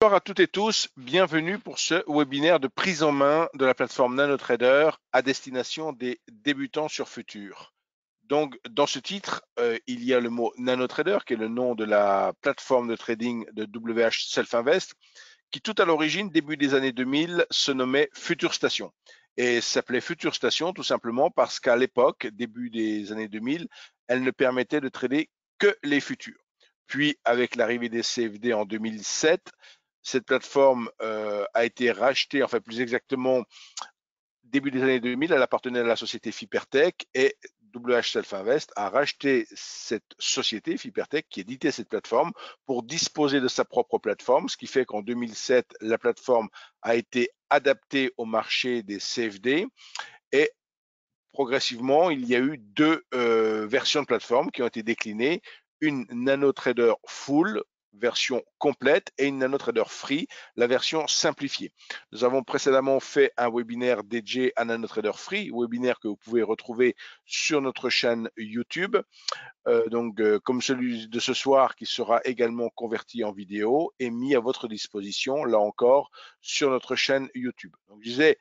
Bonjour à toutes et tous, bienvenue pour ce webinaire de prise en main de la plateforme NanoTrader à destination des débutants sur Futur. Donc, dans ce titre, euh, il y a le mot NanoTrader, qui est le nom de la plateforme de trading de WH Self Invest, qui tout à l'origine, début des années 2000, se nommait Future Station. Et s'appelait Future Station tout simplement parce qu'à l'époque, début des années 2000, elle ne permettait de trader que les futurs. Puis, avec l'arrivée des CFD en 2007, cette plateforme euh, a été rachetée, enfin plus exactement, début des années 2000, elle appartenait à la société Fipertech et WH Self Invest a racheté cette société Fipertech qui éditait cette plateforme pour disposer de sa propre plateforme, ce qui fait qu'en 2007, la plateforme a été adaptée au marché des CFD et progressivement, il y a eu deux euh, versions de plateforme qui ont été déclinées, une NanoTrader Full version complète et une trader free, la version simplifiée. Nous avons précédemment fait un webinaire dédié à trader free, webinaire que vous pouvez retrouver sur notre chaîne YouTube, euh, donc euh, comme celui de ce soir qui sera également converti en vidéo et mis à votre disposition, là encore, sur notre chaîne YouTube. Donc, je disais,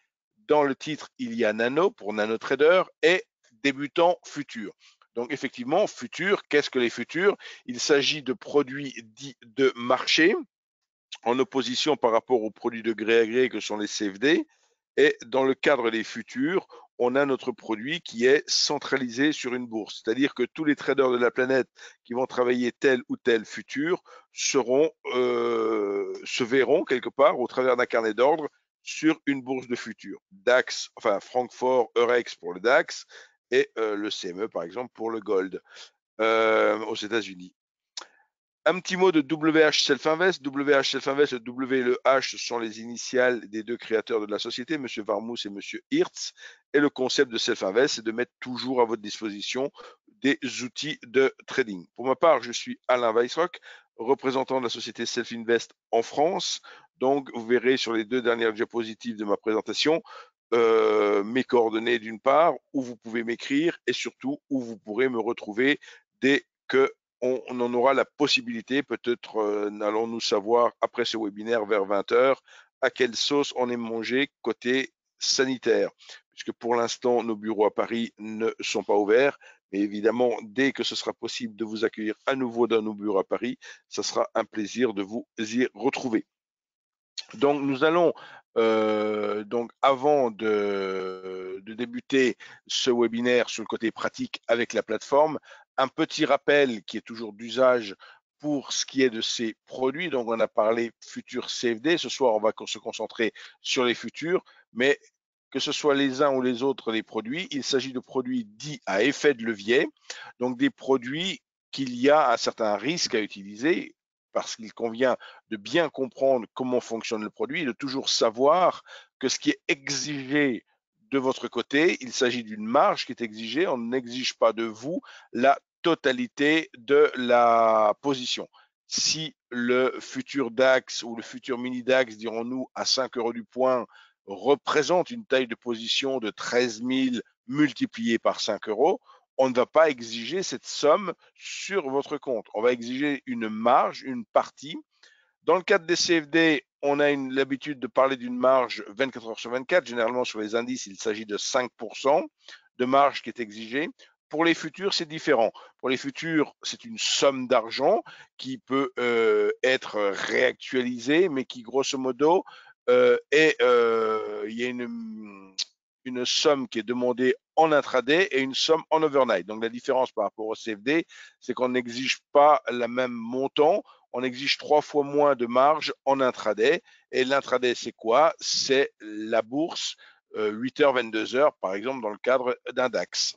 dans le titre, il y a nano pour nanotrader et débutant futur. Donc effectivement, futur, qu'est-ce que les futurs Il s'agit de produits dits de marché en opposition par rapport aux produits de gré à gré que sont les CFD. Et dans le cadre des futurs, on a notre produit qui est centralisé sur une bourse. C'est-à-dire que tous les traders de la planète qui vont travailler tel ou tel futur seront, euh, se verront quelque part au travers d'un carnet d'ordre sur une bourse de futur. DAX, enfin Francfort, Eurex pour le DAX, et le CME, par exemple, pour le gold aux États-Unis. Un petit mot de WH Self Invest. WH Selfinvest, Invest, le W et le H sont les initiales des deux créateurs de la société, M. Varmous et M. Hirtz. Et le concept de Self Invest, c'est de mettre toujours à votre disposition des outils de trading. Pour ma part, je suis Alain weissrock représentant de la société Self Invest en France. Donc, vous verrez sur les deux dernières diapositives de ma présentation euh, mes coordonnées d'une part, où vous pouvez m'écrire et surtout où vous pourrez me retrouver dès que on, en aura la possibilité. Peut-être euh, allons-nous savoir après ce webinaire vers 20h à quelle sauce on est mangé côté sanitaire, puisque pour l'instant nos bureaux à Paris ne sont pas ouverts. Mais évidemment, dès que ce sera possible de vous accueillir à nouveau dans nos bureaux à Paris, ce sera un plaisir de vous y retrouver. Donc, nous allons euh, donc avant de, débuter ce webinaire sur le côté pratique avec la plateforme, un petit rappel qui est toujours d'usage pour ce qui est de ces produits. Donc on a parlé futur CFD. Ce soir, on va se concentrer sur les futurs, mais que ce soit les uns ou les autres des produits, il s'agit de produits dits à effet de levier, donc des produits qu'il y a un certain risque à utiliser parce qu'il convient de bien comprendre comment fonctionne le produit, et de toujours savoir que ce qui est exigé de votre côté, il s'agit d'une marge qui est exigée, on n'exige pas de vous la totalité de la position. Si le futur DAX ou le futur mini DAX, dirons-nous, à 5 euros du point, représente une taille de position de 13 000 multipliée par 5 euros, on ne va pas exiger cette somme sur votre compte. On va exiger une marge, une partie. Dans le cadre des CFD, on a l'habitude de parler d'une marge 24 heures sur 24. Généralement, sur les indices, il s'agit de 5% de marge qui est exigée. Pour les futurs, c'est différent. Pour les futurs, c'est une somme d'argent qui peut euh, être réactualisée, mais qui, grosso modo, euh, est, euh, il y une une somme qui est demandée en intraday et une somme en overnight. Donc la différence par rapport au CFD, c'est qu'on n'exige pas le même montant, on exige trois fois moins de marge en intraday. Et l'intraday, c'est quoi C'est la bourse 8h, euh, 22h, par exemple, dans le cadre d'un DAX.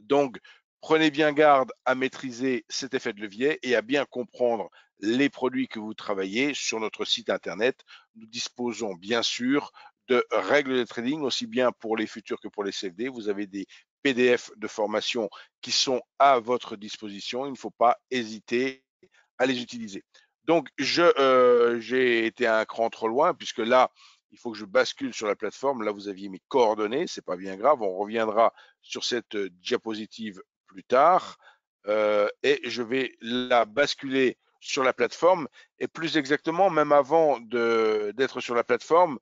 Donc, prenez bien garde à maîtriser cet effet de levier et à bien comprendre les produits que vous travaillez sur notre site internet. Nous disposons bien sûr de règles de trading, aussi bien pour les futurs que pour les CFD. Vous avez des PDF de formation qui sont à votre disposition. Il ne faut pas hésiter à les utiliser. Donc, euh, j'ai été un cran trop loin, puisque là, il faut que je bascule sur la plateforme. Là, vous aviez mes coordonnées, c'est pas bien grave. On reviendra sur cette euh, diapositive plus tard. Euh, et je vais la basculer sur la plateforme. Et plus exactement, même avant d'être sur la plateforme,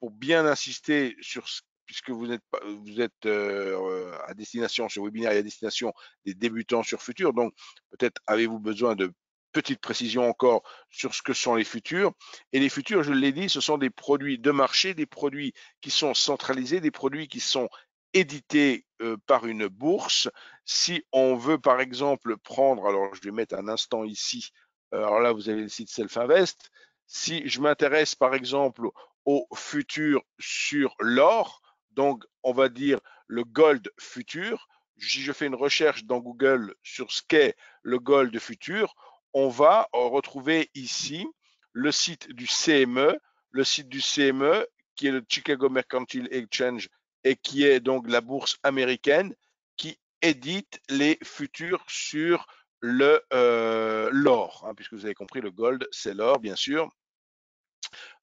pour bien insister sur ce puisque vous êtes, vous êtes euh, euh, à destination, ce webinaire est à destination des débutants sur Futur. Donc, peut-être avez-vous besoin de petites précisions encore sur ce que sont les futurs. Et les futurs, je l'ai dit, ce sont des produits de marché, des produits qui sont centralisés, des produits qui sont édités euh, par une bourse. Si on veut, par exemple, prendre, alors je vais mettre un instant ici, alors là, vous avez le site Self Invest. Si je m'intéresse, par exemple, au futur sur l'or, donc on va dire le gold futur. Si je fais une recherche dans Google sur ce qu'est le gold futur, on va retrouver ici le site du CME, le site du CME qui est le Chicago Mercantile Exchange et qui est donc la bourse américaine qui édite les futurs sur le euh, l'or, hein, puisque vous avez compris, le gold, c'est l'or, bien sûr.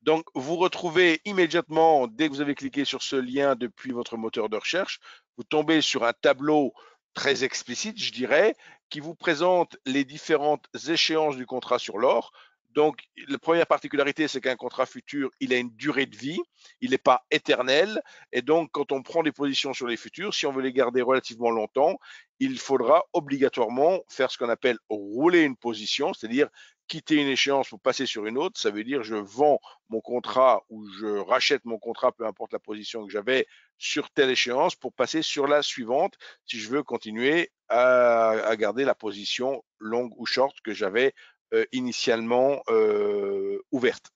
Donc, vous retrouvez immédiatement, dès que vous avez cliqué sur ce lien depuis votre moteur de recherche, vous tombez sur un tableau très explicite, je dirais, qui vous présente les différentes échéances du contrat sur l'or. Donc, la première particularité, c'est qu'un contrat futur, il a une durée de vie, il n'est pas éternel. Et donc, quand on prend des positions sur les futurs, si on veut les garder relativement longtemps, il faudra obligatoirement faire ce qu'on appelle rouler une position, c'est-à-dire quitter une échéance pour passer sur une autre. Ça veut dire je vends mon contrat ou je rachète mon contrat, peu importe la position que j'avais sur telle échéance, pour passer sur la suivante si je veux continuer à, garder la position longue ou short que j'avais euh, initialement euh, ouverte.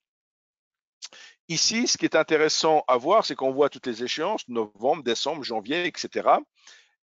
Ici, ce qui est intéressant à voir, c'est qu'on voit toutes les échéances, novembre, décembre, janvier, etc.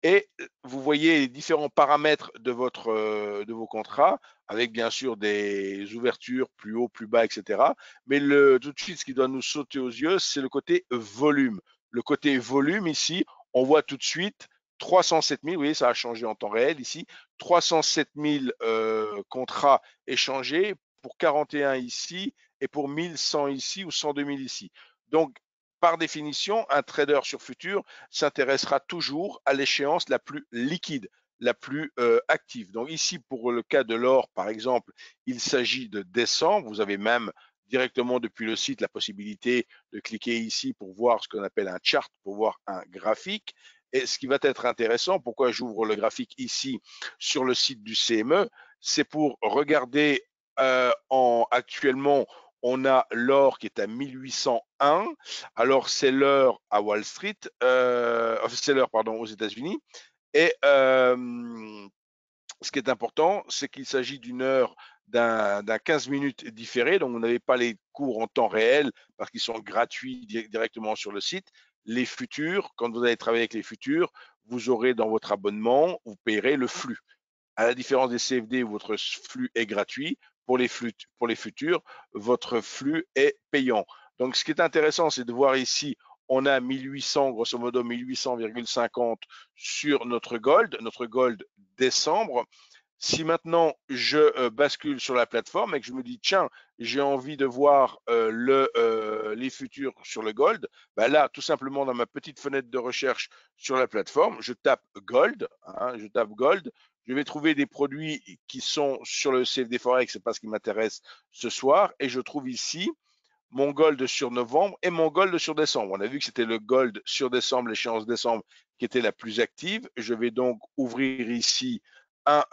Et euh, vous voyez les différents paramètres de, votre, euh, de vos contrats, avec bien sûr des ouvertures plus haut, plus bas, etc. Mais le, tout de suite, ce qui doit nous sauter aux yeux, c'est le côté volume. Le côté volume ici, on voit tout de suite 307 000, vous voyez, ça a changé en temps réel ici, 307 000 euh, contrats échangés pour 41 ici et pour 1100 ici ou 102 000 ici. Donc, par définition, un trader sur futur s'intéressera toujours à l'échéance la plus liquide, la plus euh, active. Donc ici, pour le cas de l'or, par exemple, il s'agit de décembre. Vous avez même directement depuis le site la possibilité de cliquer ici pour voir ce qu'on appelle un chart, pour voir un graphique. Et ce qui va être intéressant, pourquoi j'ouvre le graphique ici sur le site du CME, c'est pour regarder euh, en, actuellement on a l'or qui est à 1801. Alors, c'est l'heure à Wall Street, euh, c'est l'heure, aux États-Unis. Et euh, ce qui est important, c'est qu'il s'agit d'une heure d'un 15 minutes différé. Donc, vous n'avez pas les cours en temps réel parce qu'ils sont gratuits directement sur le site. Les futurs, quand vous allez travailler avec les futurs, vous aurez dans votre abonnement, vous paierez le flux. À la différence des CFD votre flux est gratuit, pour les, futurs, votre flux est payant. Donc, ce qui est intéressant, c'est de voir ici, on a 1800, grosso modo 1800,50 sur notre gold, notre gold décembre. Si maintenant je euh, bascule sur la plateforme et que je me dis tiens, j'ai envie de voir euh, euh, les futurs sur le gold, bah là tout simplement dans ma petite fenêtre de recherche sur la plateforme, je tape gold, hein, je tape gold, je vais trouver des produits qui sont sur le CFD Forex, c'est pas ce qui m'intéresse ce soir, et je trouve ici mon gold sur novembre et mon gold sur décembre. On a vu que c'était le gold sur décembre, l'échéance décembre, qui était la plus active. Je vais donc ouvrir ici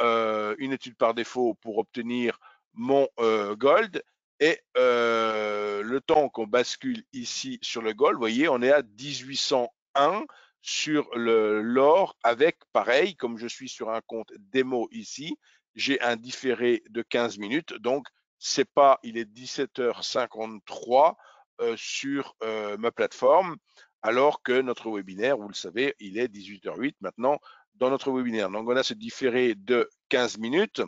euh, une étude par défaut pour obtenir mon euh, gold. Et euh, le temps qu'on bascule ici sur le gold, vous voyez, on est à 1801 sur l'or avec, pareil, comme je suis sur un compte démo ici, j'ai un différé de 15 minutes. Donc, c'est pas, il est 17h53 euh, sur euh, ma plateforme, alors que notre webinaire, vous le savez, il est 18h08 maintenant dans notre webinaire. Donc, on a ce différé de 15 minutes.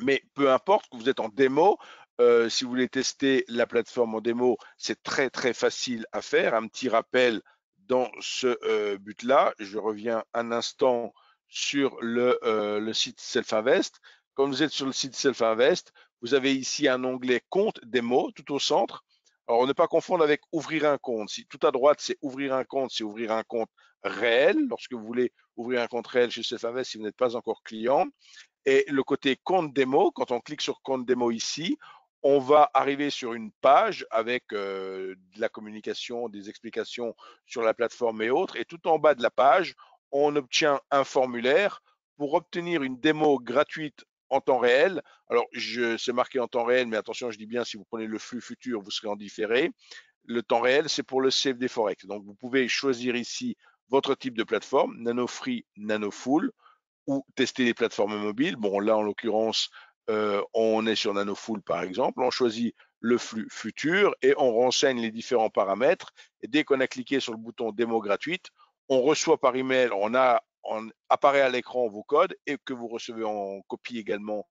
Mais peu importe que vous êtes en démo, euh, si vous voulez tester la plateforme en démo, c'est très très facile à faire. Un petit rappel dans ce euh, but-là. Je reviens un instant sur le, euh, site Self-Invest. Quand vous êtes sur le site Self-Invest, vous avez ici un onglet Compte démo tout au centre. Alors, ne pas confondre avec ouvrir un compte. Si tout à droite, c'est ouvrir un compte, c'est ouvrir un compte réel. Lorsque vous voulez ouvrir un compte réel chez Self-Invest, si vous n'êtes pas encore client. Et le côté compte démo, quand on clique sur compte démo ici, on va arriver sur une page avec euh, de la communication, des explications sur la plateforme et autres. Et tout en bas de la page, on obtient un formulaire pour obtenir une démo gratuite en temps réel. Alors, c'est marqué en temps réel, mais attention, je dis bien, si vous prenez le flux futur, vous serez en différé. Le temps réel, c'est pour le CFD Forex. Donc, vous pouvez choisir ici votre type de plateforme, NanoFree, NanoFull, ou tester les plateformes mobiles. Bon, là, en l'occurrence, euh, on est sur Nanofool par exemple, on choisit le flux futur et on renseigne les différents paramètres. Et dès qu'on a cliqué sur le bouton démo gratuite, on reçoit par email, on a on apparaît à l'écran vos codes et que vous recevez en copie également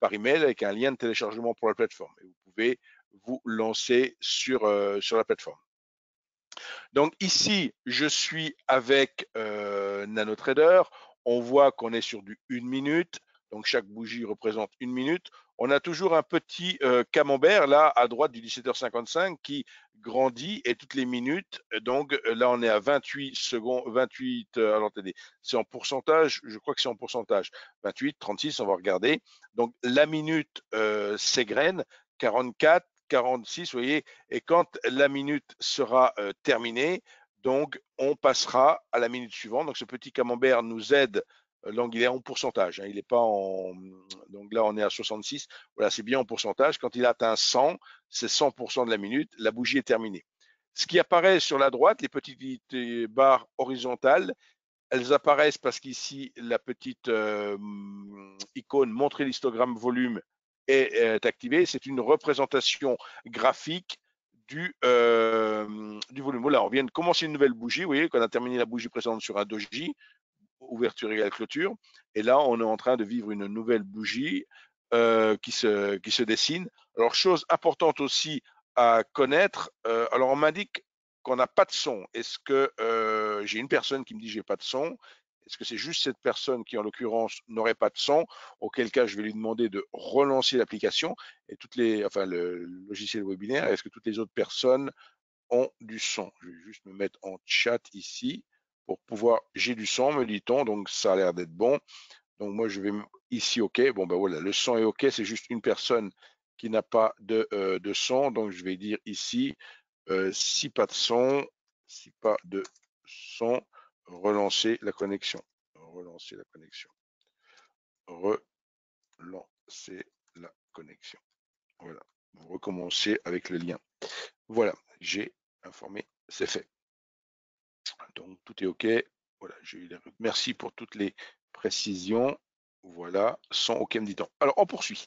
par email avec un lien de téléchargement pour la plateforme. Et vous pouvez vous lancer sur, euh, sur la plateforme. Donc ici, je suis avec euh, NanoTrader. On voit qu'on est sur du 1 minute. Donc chaque bougie représente une minute. On a toujours un petit euh, camembert là à droite du 17h55 qui grandit et toutes les minutes. Donc euh, là on est à 28 secondes, 28. Euh, alors attendez, c'est en pourcentage. Je crois que c'est en pourcentage. 28, 36, on va regarder. Donc la minute euh, s'égrène. 44, 46, vous voyez. Et quand la minute sera terminée, donc on passera à la minute suivante. Donc ce petit camembert nous aide donc est en pourcentage, hein, il n'est pas en. Donc là, on est à 66. Voilà, c'est bien en pourcentage. Quand il atteint 100, c'est 100% de la minute. La bougie est terminée. Ce qui apparaît sur la droite, les petites euh, barres horizontales, elles apparaissent parce qu'ici, la petite euh, icône montrer l'histogramme volume est, activée. C'est une représentation graphique du, euh, du volume. Voilà, on vient de commencer une nouvelle bougie. Vous voyez qu'on a terminé la bougie présente sur un doji ouverture égale clôture. Et là, on est en train de vivre une nouvelle bougie euh, qui, se, qui se dessine. Alors, chose importante aussi à connaître, euh, alors on m'indique qu'on n'a pas de son. Est-ce que euh, j'ai une personne qui me dit j'ai pas de son Est-ce que c'est juste cette personne qui, en l'occurrence, n'aurait pas de son Auquel cas, je vais lui demander de relancer l'application et toutes les, enfin, le logiciel webinaire. Est-ce que toutes les autres personnes ont du son Je vais juste me mettre en chat ici pour pouvoir, j'ai du son, me dit-on, donc ça a l'air d'être bon. Donc moi, je vais ici, OK, bon ben voilà, le son est OK, c'est juste une personne qui n'a pas de, euh, son, donc je vais dire ici, euh, si pas de son, si pas de son, relancer la connexion, relancer la connexion, relancer la connexion. Voilà, vous recommencez avec le lien. Voilà, j'ai informé, c'est fait. Donc tout est OK. Voilà, Merci pour toutes les précisions. Voilà, sans aucun dit Alors on poursuit.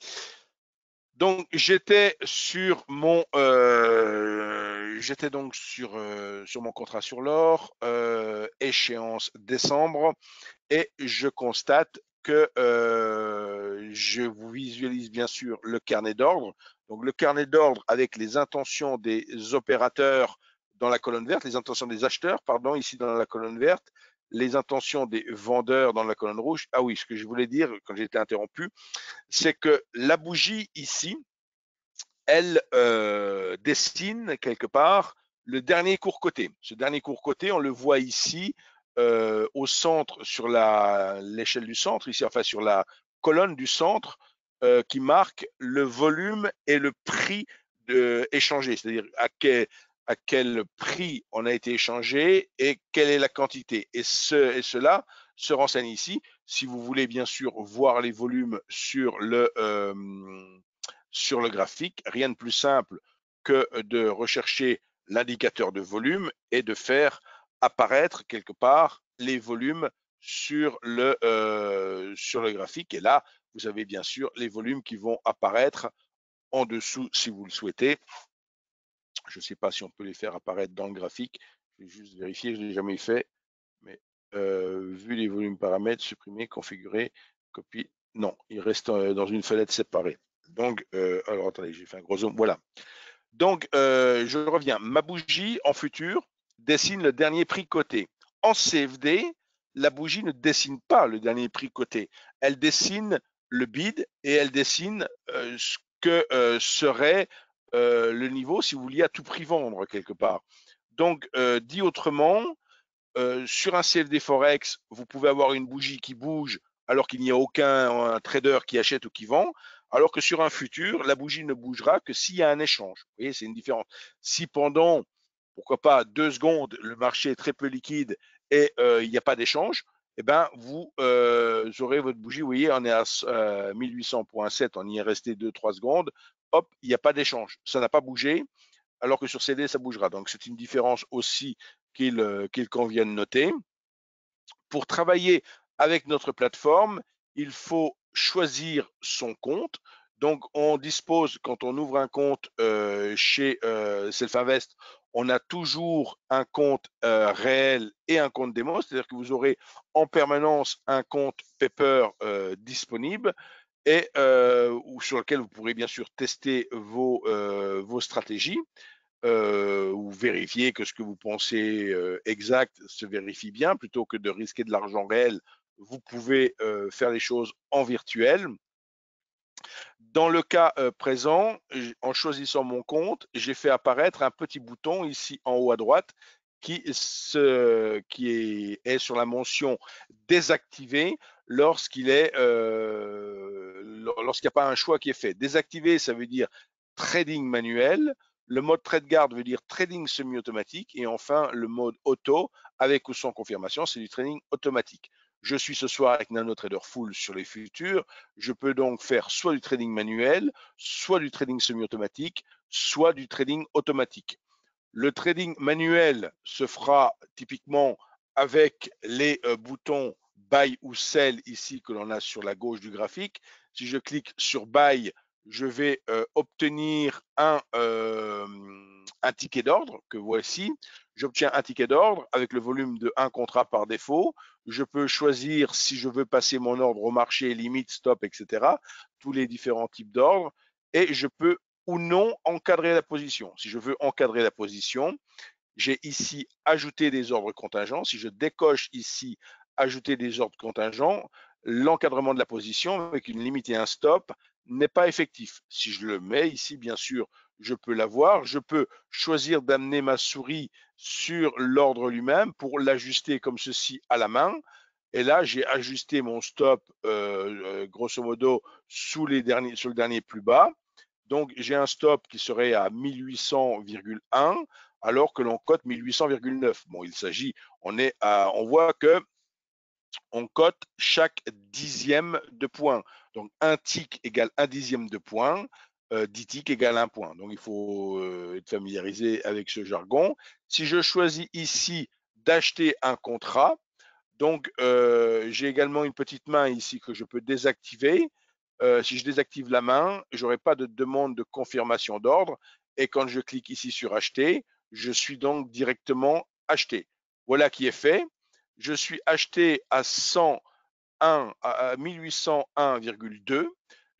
Donc j'étais sur mon euh, j'étais donc sur, euh, sur mon contrat sur l'or euh, échéance décembre et je constate que je vous visualise bien sûr le carnet d'ordre. Donc le carnet d'ordre avec les intentions des opérateurs dans la colonne verte, les intentions des acheteurs, pardon, ici dans la colonne verte, les intentions des vendeurs dans la colonne rouge. Ah oui, ce que je voulais dire quand j'ai été interrompu, c'est que la bougie ici, elle euh, dessine, quelque part le dernier court côté. Ce dernier court côté, on le voit ici euh, au centre, sur l'échelle du centre, ici, enfin sur la colonne du centre, euh, qui marque le volume et le prix de, échangé, c'est-à-dire à quel prix on a été échangé et quelle est la quantité. Et, ce, et cela se renseigne ici. Si vous voulez bien sûr voir les volumes sur le, euh, sur le graphique, rien de plus simple que de rechercher l'indicateur de volume et de faire apparaître quelque part les volumes sur le, euh, sur le graphique. Et là, vous avez bien sûr les volumes qui vont apparaître en dessous si vous le souhaitez je ne sais pas si on peut les faire apparaître dans le graphique. Je vais juste vérifier, je ne l'ai jamais fait. Mais euh, vu les volumes paramètres, supprimer, configurer, copier. Non, il reste euh, dans une fenêtre séparée. Donc, euh, alors attendez, j'ai fait un gros zoom. Voilà. Donc, je reviens. Ma bougie en futur dessine le dernier prix coté. En CFD, la bougie ne dessine pas le dernier prix coté. Elle dessine le bid et elle dessine ce que serait euh, le niveau si vous vouliez à tout prix vendre quelque part. Donc, euh, dit autrement, euh, sur un CFD Forex, vous pouvez avoir une bougie qui bouge alors qu'il n'y a aucun trader qui achète ou qui vend, alors que sur un futur, la bougie ne bougera que s'il y a un échange. Vous voyez, c'est une différence. Si pendant, pourquoi pas, deux secondes, le marché est très peu liquide et il n'y a pas d'échange, eh ben, vous aurez votre bougie. Vous voyez, on est à 1800.7, on y est resté 2-3 secondes hop, il n'y a pas d'échange. Ça n'a pas bougé, alors que sur CD, ça bougera. Donc, c'est une différence aussi qu'il euh, convient de noter. Pour travailler avec notre plateforme, il faut choisir son compte. Donc, on dispose, quand on ouvre un compte euh, chez euh, Selfinvest, on a toujours un compte euh, réel et un compte démo, c'est-à-dire que vous aurez en permanence un compte paper disponible et euh, ou sur lequel vous pourrez bien sûr tester vos, euh, vos stratégies euh, ou vérifier que ce que vous pensez exact se vérifie bien plutôt que de risquer de l'argent réel. Vous pouvez faire les choses en virtuel. Dans le cas présent, en choisissant mon compte, j'ai fait apparaître un petit bouton ici en haut à droite qui, se, qui est, sur la mention désactiver lorsqu'il est lorsqu'il n'y a pas un choix qui est fait. Désactiver, ça veut dire trading manuel. Le mode trade guard veut dire trading semi-automatique. Et enfin, le mode auto, avec ou sans confirmation, c'est du trading automatique. Je suis ce soir avec NanoTrader Full sur les futurs. Je peux donc faire soit du trading manuel, soit du trading semi-automatique, soit du trading automatique. Le trading manuel se fera typiquement avec les euh, boutons buy ou sell ici que l'on a sur la gauche du graphique, si je clique sur Buy, je vais euh, obtenir un, euh, un ticket d'ordre que voici. J'obtiens un ticket d'ordre avec le volume de un contrat par défaut. Je peux choisir si je veux passer mon ordre au marché, limite, stop, etc. Tous les différents types d'ordres. Et je peux ou non encadrer la position. Si je veux encadrer la position, j'ai ici ajouté des ordres contingents. Si je décoche ici ajouter des ordres contingents, l'encadrement de la position avec une limite et un stop n'est pas effectif. Si je le mets ici, bien sûr, je peux l'avoir. Je peux choisir d'amener ma souris sur l'ordre lui-même pour l'ajuster comme ceci à la main. Et là, j'ai ajusté mon stop, euh, euh, grosso modo, sous les derniers, sur le dernier plus bas. Donc, j'ai un stop qui serait à 1800,1 alors que l'on cote 1800,9. Bon, il s'agit, on, est à, on voit que on cote chaque dixième de point. Donc, un tic égale un dixième de point, euh, dix 10 égale un point. Donc, il faut euh, être familiarisé avec ce jargon. Si je choisis ici d'acheter un contrat, donc euh, j'ai également une petite main ici que je peux désactiver. si je désactive la main, je n'aurai pas de demande de confirmation d'ordre. Et quand je clique ici sur acheter, je suis donc directement acheté. Voilà qui est fait je suis acheté à 101, à 1801,2.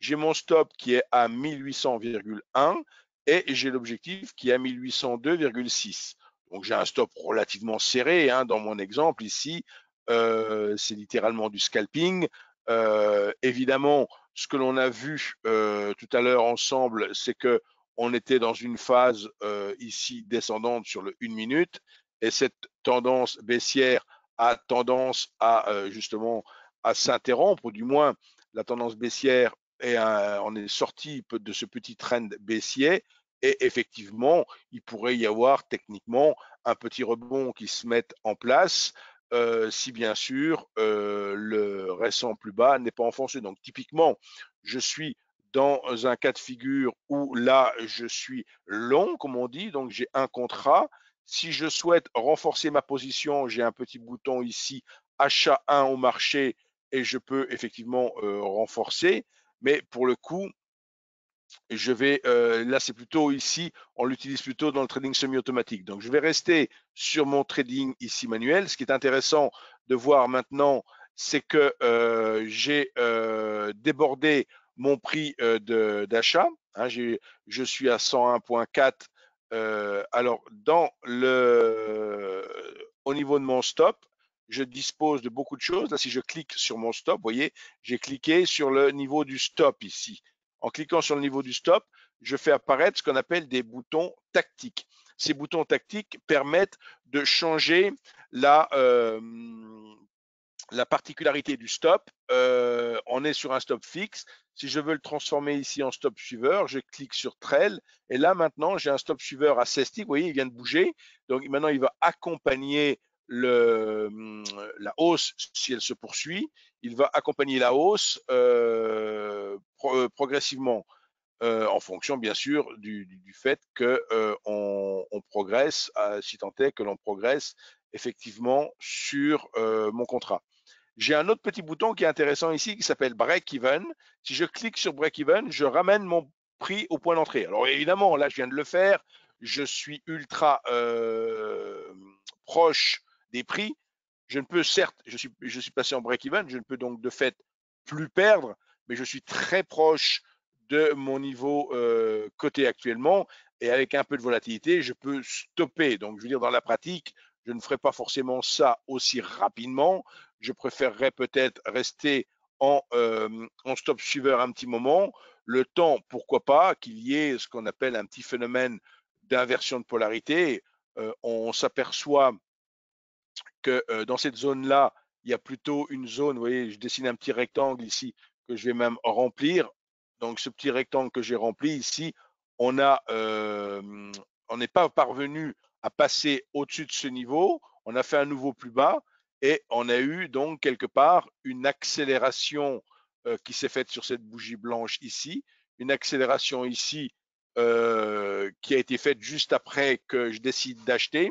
J'ai mon stop qui est à 1800,1 et j'ai l'objectif qui est à 1802,6. Donc j'ai un stop relativement serré. Hein, dans mon exemple ici, euh, c'est littéralement du scalping. Euh, évidemment, ce que l'on a vu euh, tout à l'heure ensemble, c'est que on était dans une phase ici descendante sur le 1 minute et cette tendance baissière a tendance à euh, justement à s'interrompre, ou du moins la tendance baissière, et on est sorti de ce petit trend baissier, et effectivement, il pourrait y avoir techniquement un petit rebond qui se mette en place. Euh, si bien sûr euh, le récent plus bas n'est pas enfoncé. Donc typiquement, je suis dans un cas de figure où là, je suis long, comme on dit, donc j'ai un contrat si je souhaite renforcer ma position, j'ai un petit bouton ici, achat 1 au marché, et je peux effectivement euh, renforcer. Mais pour le coup, je vais, euh, là c'est plutôt ici, on l'utilise plutôt dans le trading semi-automatique. Donc je vais rester sur mon trading ici manuel. Ce qui est intéressant de voir maintenant, c'est que euh, j'ai débordé mon prix d'achat. Hein, je suis à 101.4 euh, alors, dans le, au niveau de mon stop, je dispose de beaucoup de choses. Là, si je clique sur mon stop, vous voyez, j'ai cliqué sur le niveau du stop ici. En cliquant sur le niveau du stop, je fais apparaître ce qu'on appelle des boutons tactiques. Ces boutons tactiques permettent de changer la, euh, la particularité du stop, euh, on est sur un stop fixe. Si je veux le transformer ici en stop suiveur, je clique sur trail. Et là, maintenant, j'ai un stop suiveur à 16 Vous voyez, il vient de bouger. Donc, maintenant, il va accompagner euh, la hausse si elle se poursuit. Il va accompagner la hausse euh, progressivement. en fonction bien sûr du, fait que on, progresse, si tant est que l'on progresse effectivement sur mon contrat. J'ai un autre petit bouton qui est intéressant ici qui s'appelle Break Even. Si je clique sur Break Even, je ramène mon prix au point d'entrée. Alors évidemment, là, je viens de le faire. Je suis ultra euh, proche des prix. Je ne peux certes, je suis, je suis passé en break-even, je ne peux donc de fait plus perdre, mais je suis très proche de mon niveau euh, coté actuellement. Et avec un peu de volatilité, je peux stopper. Donc, je veux dire, dans la pratique, je ne ferai pas forcément ça aussi rapidement je préférerais peut-être rester en, euh, stop suiveur un petit moment, le temps, pourquoi pas, qu'il y ait ce qu'on appelle un petit phénomène d'inversion de polarité. Euh, on s'aperçoit que euh, dans cette zone-là, il y a plutôt une zone, vous voyez, je dessine un petit rectangle ici que je vais même remplir. Donc ce petit rectangle que j'ai rempli ici, on n'est pas parvenu à passer au-dessus de ce niveau. On a fait un nouveau plus bas. Et on a eu donc quelque part une accélération euh, qui s'est faite sur cette bougie blanche ici, une accélération ici euh, qui a été faite juste après que je décide d'acheter.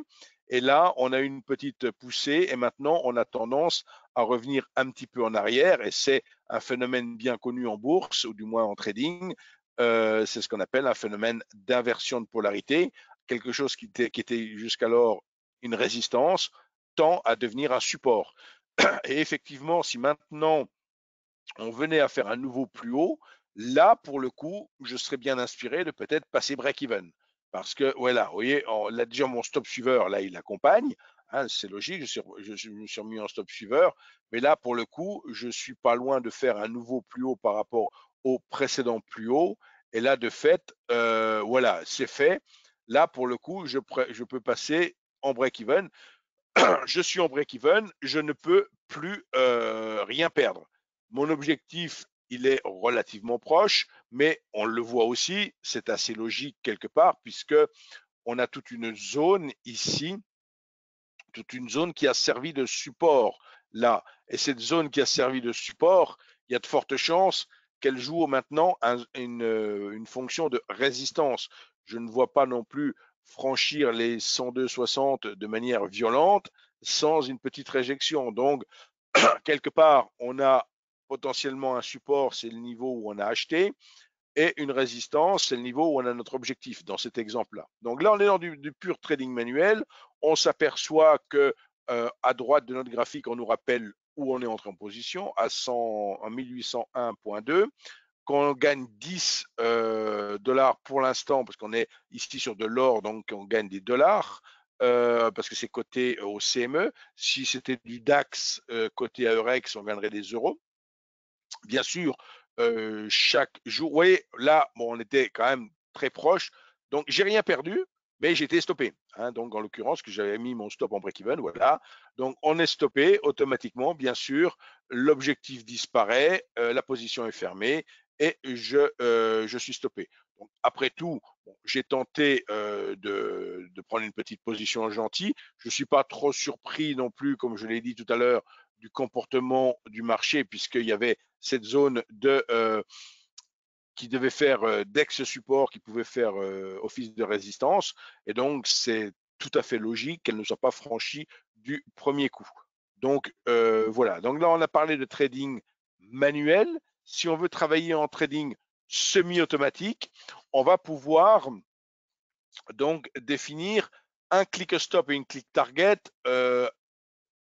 Et là, on a une petite poussée et maintenant, on a tendance à revenir un petit peu en arrière et c'est un phénomène bien connu en bourse ou du moins en trading. Euh, c'est ce qu'on appelle un phénomène d'inversion de polarité, quelque chose qui qui était jusqu'alors une résistance tend à devenir un support. Et effectivement, si maintenant on venait à faire un nouveau plus haut, là, pour le coup, je serais bien inspiré de peut-être passer break-even. Parce que, voilà, vous voyez, en, a déjà, mon stop suiveur, là, il accompagne. Hein, c'est logique, je, me suis remis en stop suiveur. Mais là, pour le coup, je suis pas loin de faire un nouveau plus haut par rapport au précédent plus haut. Et là, de fait, euh, voilà, c'est fait. Là, pour le coup, je, je peux passer en break-even. je suis en break-even, je ne peux plus euh, rien perdre. Mon objectif, il est relativement proche, mais on le voit aussi, c'est assez logique quelque part, puisque on a toute une zone ici, toute une zone qui a servi de support là. Et cette zone qui a servi de support, il y a de fortes chances qu'elle joue maintenant euh, une fonction de résistance. Je ne vois pas non plus franchir les 102,60 de manière violente sans une petite réjection. Donc, quelque part, on a potentiellement un support, c'est le niveau où on a acheté, et une résistance, c'est le niveau où on a notre objectif dans cet exemple-là. Donc là, on est dans du, pur trading manuel. On s'aperçoit que euh, à droite de notre graphique, on nous rappelle où on est entré en position à 1801.2 qu'on gagne 10 euh, dollars pour l'instant, parce qu'on est ici sur de l'or, donc on gagne des dollars, euh, parce que c'est coté au CME. Si c'était du DAX côté euh, coté à Eurex, on gagnerait des euros. Bien sûr, chaque jour, vous voyez, là, on était quand même très proche, donc j'ai rien perdu, mais j'étais stoppé. Hein. donc, en l'occurrence, que j'avais mis mon stop en break-even, voilà. Donc, on est stoppé automatiquement, bien sûr. L'objectif disparaît, la position est fermée et je, euh, je suis stoppé. après tout, j'ai tenté euh, de, de, prendre une petite position gentille. Je ne suis pas trop surpris non plus, comme je l'ai dit tout à l'heure, du comportement du marché, puisqu'il y avait cette zone de euh, qui devait faire d'ex-support, qui pouvait faire office de résistance. Et donc, c'est tout à fait logique qu'elle ne soit pas franchie du premier coup. Donc, voilà. Donc là, on a parlé de trading manuel, si on veut travailler en trading semi-automatique, on va pouvoir donc définir un click stop et une click target euh,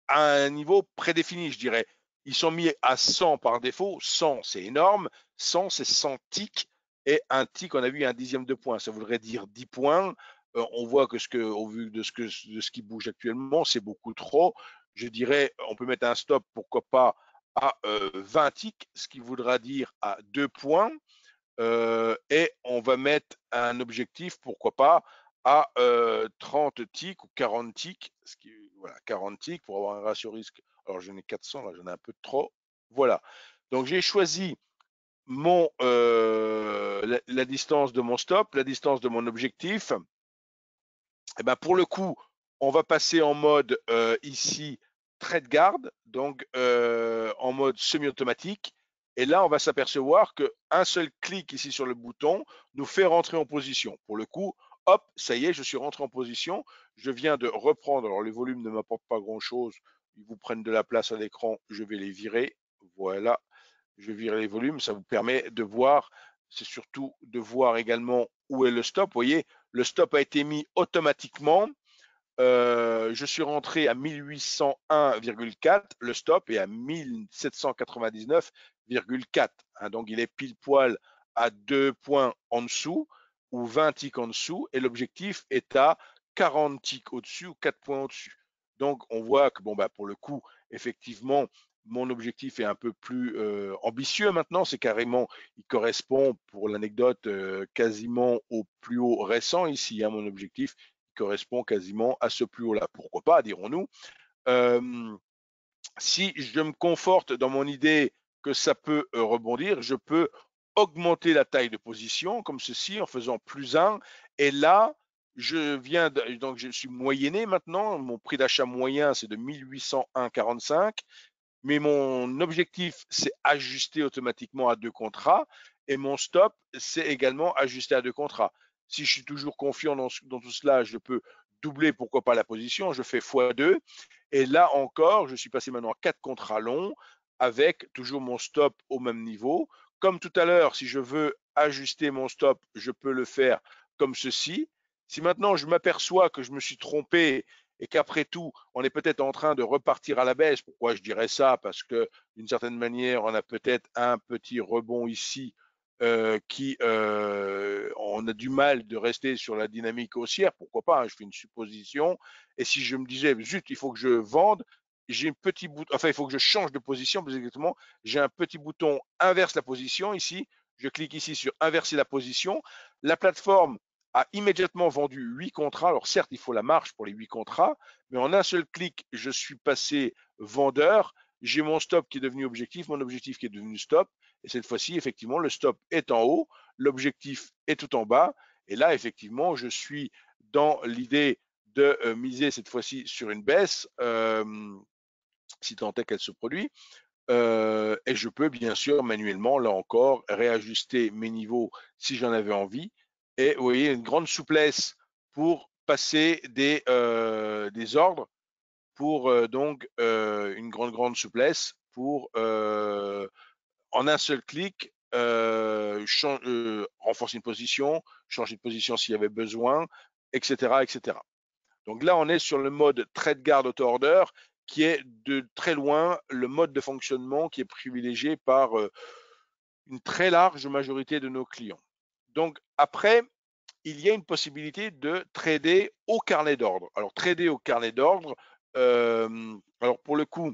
à un niveau prédéfini, je dirais. Ils sont mis à 100 par défaut. 100, c'est énorme. 100, c'est 100 ticks. Et un tick, on a vu un dixième de point. Ça voudrait dire 10 points. Euh, on voit que, ce que au vu de ce, de ce qui bouge actuellement, c'est beaucoup trop. Je dirais, on peut mettre un stop, pourquoi pas, à 20 euh, ticks, ce qui voudra dire à deux points. Euh, et on va mettre un objectif, pourquoi pas, à 30 euh, ticks ou 40 ticks, ce qui, voilà, 40 ticks pour avoir un ratio risque. Alors j'en ai 400, là j'en ai un peu trop. Voilà. Donc j'ai choisi mon, la, distance de mon stop, la distance de mon objectif. Et eh ben pour le coup, on va passer en mode ici trade de garde, donc euh, en mode semi-automatique. Et là, on va s'apercevoir qu'un seul clic ici sur le bouton nous fait rentrer en position. Pour le coup, hop, ça y est, je suis rentré en position. Je viens de reprendre. Alors, les volumes ne m'apportent pas grand-chose. Ils vous prennent de la place à l'écran. Je vais les virer. Voilà, je vais virer les volumes. Ça vous permet de voir. C'est surtout de voir également où est le stop. Vous voyez, le stop a été mis automatiquement euh, je suis rentré à 1801,4. Le stop est à 1799,4. Hein, donc, il est pile poil à 2 points en dessous ou 20 ticks en dessous. Et l'objectif est à 40 ticks au-dessus ou 4 points au-dessus. Donc, on voit que, bon, bah, pour le coup, effectivement, mon objectif est un peu plus euh, ambitieux maintenant. C'est carrément, il correspond, pour l'anecdote, euh, quasiment au plus haut récent ici. à hein, mon objectif, correspond quasiment à ce plus haut-là. Pourquoi pas, dirons-nous. si je me conforte dans mon idée que ça peut euh, rebondir, je peux augmenter la taille de position comme ceci en faisant plus 1. Et là, je viens donc je suis moyenné maintenant. Mon prix d'achat moyen, c'est de 1801,45. Mais mon objectif, c'est ajuster automatiquement à deux contrats. Et mon stop, c'est également ajusté à deux contrats. Si je suis toujours confiant dans, tout cela, je peux doubler, pourquoi pas la position, je fais x2. Et là encore, je suis passé maintenant à 4 contrats longs avec toujours mon stop au même niveau. Comme tout à l'heure, si je veux ajuster mon stop, je peux le faire comme ceci. Si maintenant je m'aperçois que je me suis trompé et qu'après tout, on est peut-être en train de repartir à la baisse, pourquoi je dirais ça Parce que d'une certaine manière, on a peut-être un petit rebond ici euh, qui euh, on a du mal de rester sur la dynamique haussière, pourquoi pas, hein, je fais une supposition, et si je me disais, zut, il faut que je vende, j'ai un petit bouton, enfin il faut que je change de position plus exactement, j'ai un petit bouton inverse la position ici, je clique ici sur inverser la position, la plateforme a immédiatement vendu huit contrats. Alors certes, il faut la marge pour les huit contrats, mais en un seul clic, je suis passé vendeur j'ai mon stop qui est devenu objectif, mon objectif qui est devenu stop. Et cette fois-ci, effectivement, le stop est en haut, l'objectif est tout en bas. Et là, effectivement, je suis dans l'idée de euh, miser cette fois-ci sur une baisse, euh, si tant est qu'elle se produit. Euh, et je peux bien sûr manuellement, là encore, réajuster mes niveaux si j'en avais envie. Et vous voyez, une grande souplesse pour passer des ordres pour euh, donc euh, une grande, grande souplesse pour euh, en un seul clic renforcer une position, changer de position s'il y avait besoin, etc., etc. Donc là, on est sur le mode trade guard auto-order qui est de très loin le mode de fonctionnement qui est privilégié par une très large majorité de nos clients. Donc après, il y a une possibilité de trader au carnet d'ordre. Alors trader au carnet d'ordre, alors pour le coup,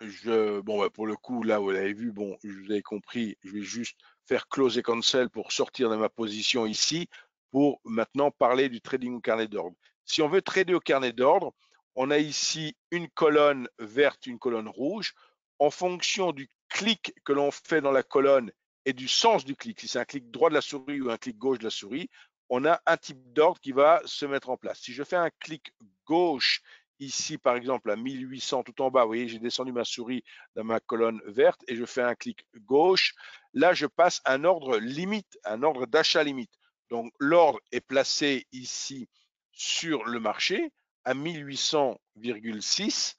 je, bon, bah, pour le coup, là, vous l'avez vu, bon, je vous avez compris, je vais juste faire close et cancel pour sortir de ma position ici pour maintenant parler du trading au carnet d'ordre. Si on veut trader au carnet d'ordre, on a ici une colonne verte, une colonne rouge. En fonction du clic que l'on fait dans la colonne et du sens du clic, si c'est un clic droit de la souris ou un clic gauche de la souris, on a un type d'ordre qui va se mettre en place. Si je fais un clic gauche ici, par exemple, à 1800 tout en bas, vous voyez, j'ai descendu ma souris dans ma colonne verte et je fais un clic gauche. Là, je passe un ordre limite, un ordre d'achat limite. Donc, l'ordre est placé ici sur le marché à 1800,6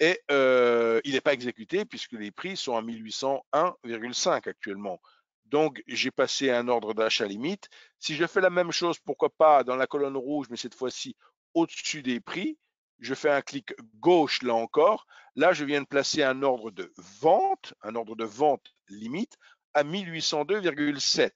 et euh, il n'est pas exécuté puisque les prix sont à 1801,5 actuellement. Donc, j'ai passé un ordre d'achat limite. Si je fais la même chose, pourquoi pas dans la colonne rouge, mais cette fois-ci au-dessus des prix, je fais un clic gauche là encore. Là, je viens de placer un ordre de vente, un ordre de vente limite à 1802,7.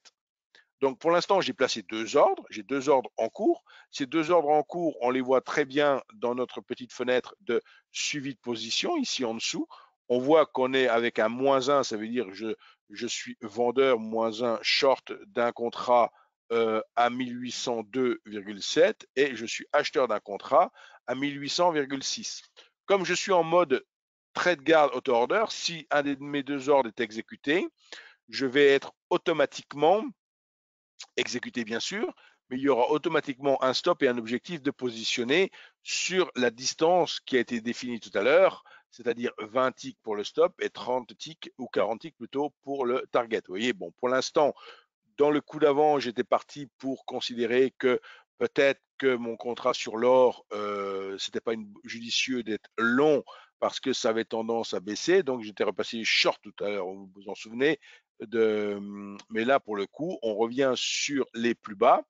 Donc pour l'instant, j'ai placé deux ordres, j'ai deux ordres en cours. Ces deux ordres en cours, on les voit très bien dans notre petite fenêtre de suivi de position ici en dessous. On voit qu'on est avec un moins 1, ça veut dire je, je suis vendeur moins 1 short d'un contrat euh, à 1802,7 et je suis acheteur d'un contrat à 1800,6. Comme je suis en mode trade guard auto order, si un de mes deux ordres est exécuté, je vais être automatiquement exécuté bien sûr, mais il y aura automatiquement un stop et un objectif de positionner sur la distance qui a été définie tout à l'heure, c'est-à-dire 20 ticks pour le stop et 30 ticks ou 40 ticks plutôt pour le target. Vous voyez, bon, pour l'instant, dans le coup d'avant, j'étais parti pour considérer que Peut-être que mon contrat sur l'or, ce euh, c'était pas judicieux d'être long parce que ça avait tendance à baisser. Donc j'étais repassé short tout à l'heure, vous vous en souvenez. Mmh, mais là, pour le coup, on revient sur les plus bas.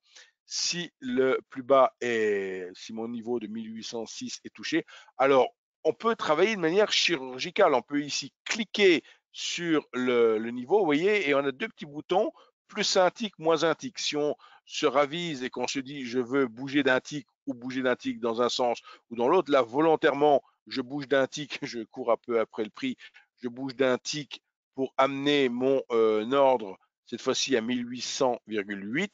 Si le plus bas est, si mon niveau de 1806 est touché, alors on peut travailler de manière chirurgicale. On peut ici cliquer sur le, le niveau, vous voyez, et on a deux petits boutons, plus un tic, moins un tic. Si on se ravise et qu'on se dit je veux bouger d'un tic ou bouger d'un tic dans un sens ou dans l'autre, là volontairement je bouge d'un tic, je cours un peu après le prix, je bouge d'un tic pour amener mon euh, ordre cette fois-ci à 1800,8.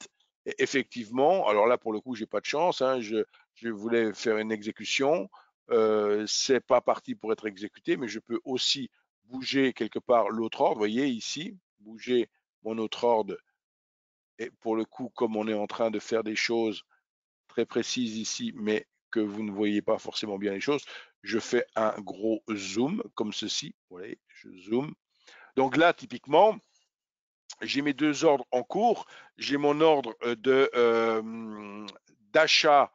Et effectivement, alors là pour le coup n'ai pas de chance, hein, je, voulais faire une exécution, ce euh, c'est pas parti pour être exécuté, mais je peux aussi bouger quelque part l'autre ordre, vous voyez ici, bouger mon autre ordre et pour le coup, comme on est en train de faire des choses très précises ici, mais que vous ne voyez pas forcément bien les choses, je fais un gros zoom comme ceci. Vous voyez, je zoome. Donc là, typiquement, j'ai mes deux ordres en cours. J'ai mon ordre euh, de euh, d'achat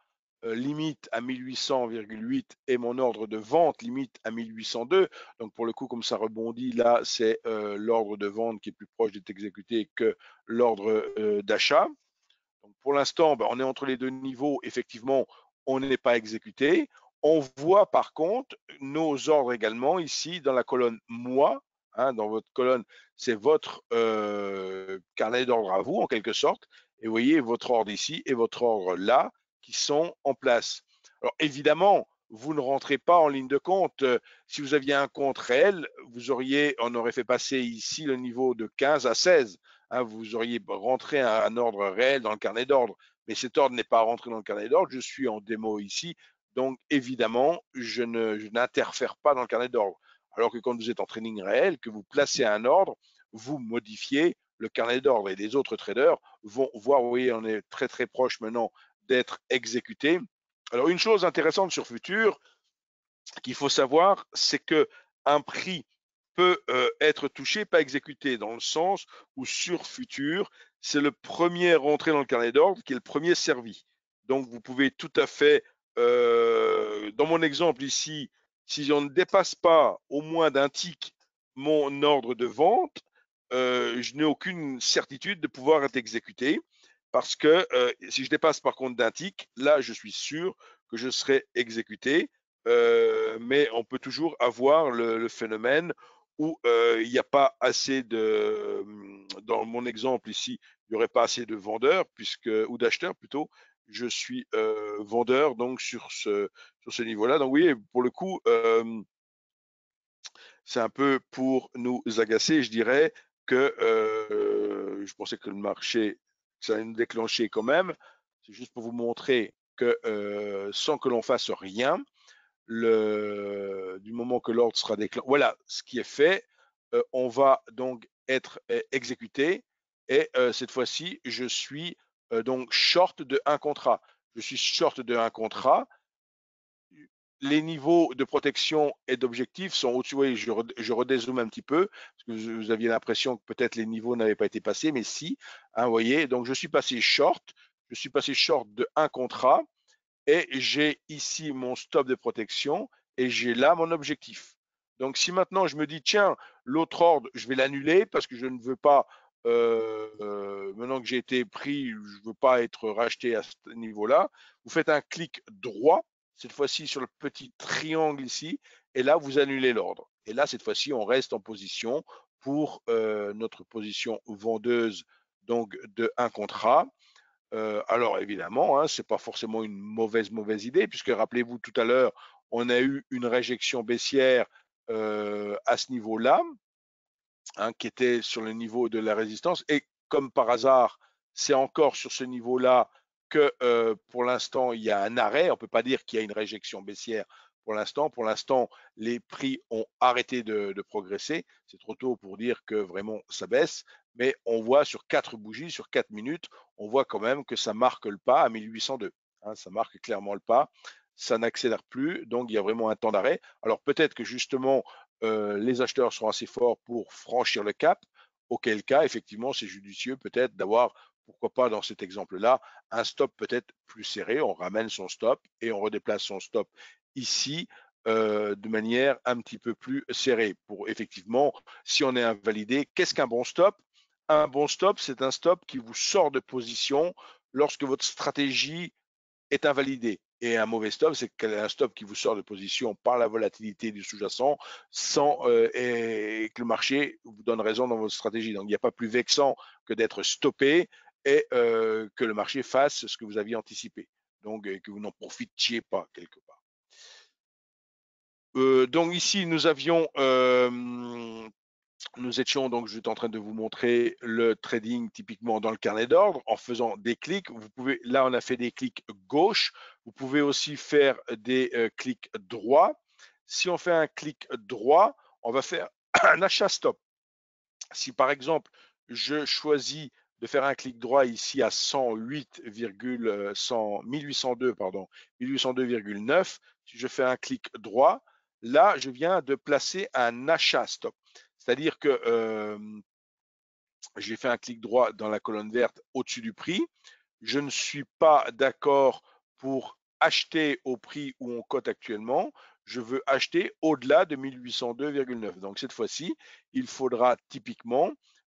euh, limite à 1800,8 et mon ordre de vente limite à 1802. Donc pour le coup, comme ça rebondit, là, c'est euh, l'ordre de vente qui est plus proche d'être exécuté que l'ordre euh, d'achat. Donc pour l'instant, ben, on est entre les deux niveaux. Effectivement, on n'est pas exécuté. On voit par contre nos ordres également ici dans la colonne Moi ». Hein, dans votre colonne, c'est votre carnet d'ordre à vous en quelque sorte. Et vous voyez votre ordre ici et votre ordre là sont en place. Alors évidemment, vous ne rentrez pas en ligne de compte. Euh, si vous aviez un compte réel, vous auriez, on aurait fait passer ici le niveau de 15 à 16. Hein. vous auriez rentré un, ordre réel dans le carnet d'ordre. Mais cet ordre n'est pas rentré dans le carnet d'ordre. Je suis en démo ici. Donc, évidemment, je, n'interfère pas dans le carnet d'ordre. Alors que quand vous êtes en training réel, que vous placez un ordre, vous modifiez le carnet d'ordre et les autres traders vont voir, oui on est très très proche maintenant d'être exécuté. Alors une chose intéressante sur Futur qu'il faut savoir, c'est que un prix peut euh, être touché, pas exécuté, dans le sens où sur Futur, c'est le premier rentré dans le carnet d'ordre qui est le premier servi. Donc vous pouvez tout à fait, euh, dans mon exemple ici, si on ne dépasse pas au moins d'un tic mon ordre de vente, euh, je n'ai aucune certitude de pouvoir être exécuté parce que euh, si je dépasse par contre d'un tic, là, je suis sûr que je serai exécuté, euh, mais on peut toujours avoir le, phénomène où euh, il n'y a pas assez de, hum, dans mon exemple ici, il n'y aurait pas assez de vendeurs puisque ou d'acheteurs plutôt. Je suis vendeur donc sur ce sur ce niveau-là. Donc oui, pour le coup, c'est un peu pour nous agacer, je dirais que je pensais que le marché ça va nous déclencher quand même. C'est juste pour vous montrer que euh, sans que l'on fasse rien, le, du moment que l'ordre sera déclenché, voilà ce qui est fait. Euh, on va donc être euh, exécuté et cette fois-ci, je suis donc short de un contrat. Je suis short de un contrat les niveaux de protection et d'objectifs sont au-dessus. je, je redézoome un petit peu, parce que vous aviez l'impression que peut-être les niveaux n'avaient pas été passés, mais si, hein, vous voyez, donc je suis passé short, je suis passé short de un contrat, et j'ai ici mon stop de protection, et j'ai là mon objectif. Donc si maintenant je me dis, tiens, l'autre ordre, je vais l'annuler, parce que je ne veux pas, euh, euh, maintenant que j'ai été pris, je ne veux pas être racheté à ce niveau-là, vous faites un clic droit, cette fois-ci sur le petit triangle ici, et là, vous annulez l'ordre. Et là, cette fois-ci, on reste en position pour euh, notre position vendeuse donc de un contrat. Euh, alors évidemment, hein, ce n'est pas forcément une mauvaise, mauvaise idée, puisque rappelez-vous tout à l'heure, on a eu une réjection baissière euh, à ce niveau-là, hein, qui était sur le niveau de la résistance, et comme par hasard, c'est encore sur ce niveau-là que euh, pour l'instant, il y a un arrêt. On ne peut pas dire qu'il y a une réjection baissière pour l'instant. Pour l'instant, les prix ont arrêté de, progresser. C'est trop tôt pour dire que vraiment ça baisse, mais on voit sur quatre bougies, sur quatre minutes, on voit quand même que ça marque le pas à 1802. Hein. ça marque clairement le pas. Ça n'accélère plus, donc il y a vraiment un temps d'arrêt. Alors peut-être que justement, euh, les acheteurs sont assez forts pour franchir le cap, auquel cas, effectivement, c'est judicieux peut-être d'avoir pourquoi pas dans cet exemple-là, un stop peut-être plus serré, on ramène son stop et on redéplace son stop ici euh, de manière un petit peu plus serrée pour effectivement, si on est invalidé, qu'est-ce qu'un bon stop Un bon stop, c'est un stop qui vous sort de position lorsque votre stratégie est invalidée. Et un mauvais stop, c'est un stop qui vous sort de position par la volatilité du sous-jacent sans euh, que le marché vous donne raison dans votre stratégie. Donc, il n'y a pas plus vexant que d'être stoppé et euh, que le marché fasse ce que vous aviez anticipé, donc que vous n'en profitiez pas quelque part. Euh, donc ici, nous avions, euh, nous étions donc, je suis en train de vous montrer le trading typiquement dans le carnet d'ordre en faisant des clics. Vous pouvez, là, on a fait des clics gauche. Vous pouvez aussi faire des clics droits. Si on fait un clic droit, on va faire un achat stop. Si par exemple, je choisis de faire un clic droit ici à euh, pardon, 1802,9. Si je fais un clic droit, là, je viens de placer un achat stop. C'est-à-dire que euh, j'ai fait un clic droit dans la colonne verte au-dessus du prix. Je ne suis pas d'accord pour acheter au prix où on cote actuellement. Je veux acheter au-delà de 1802,9. Donc cette fois-ci, il faudra typiquement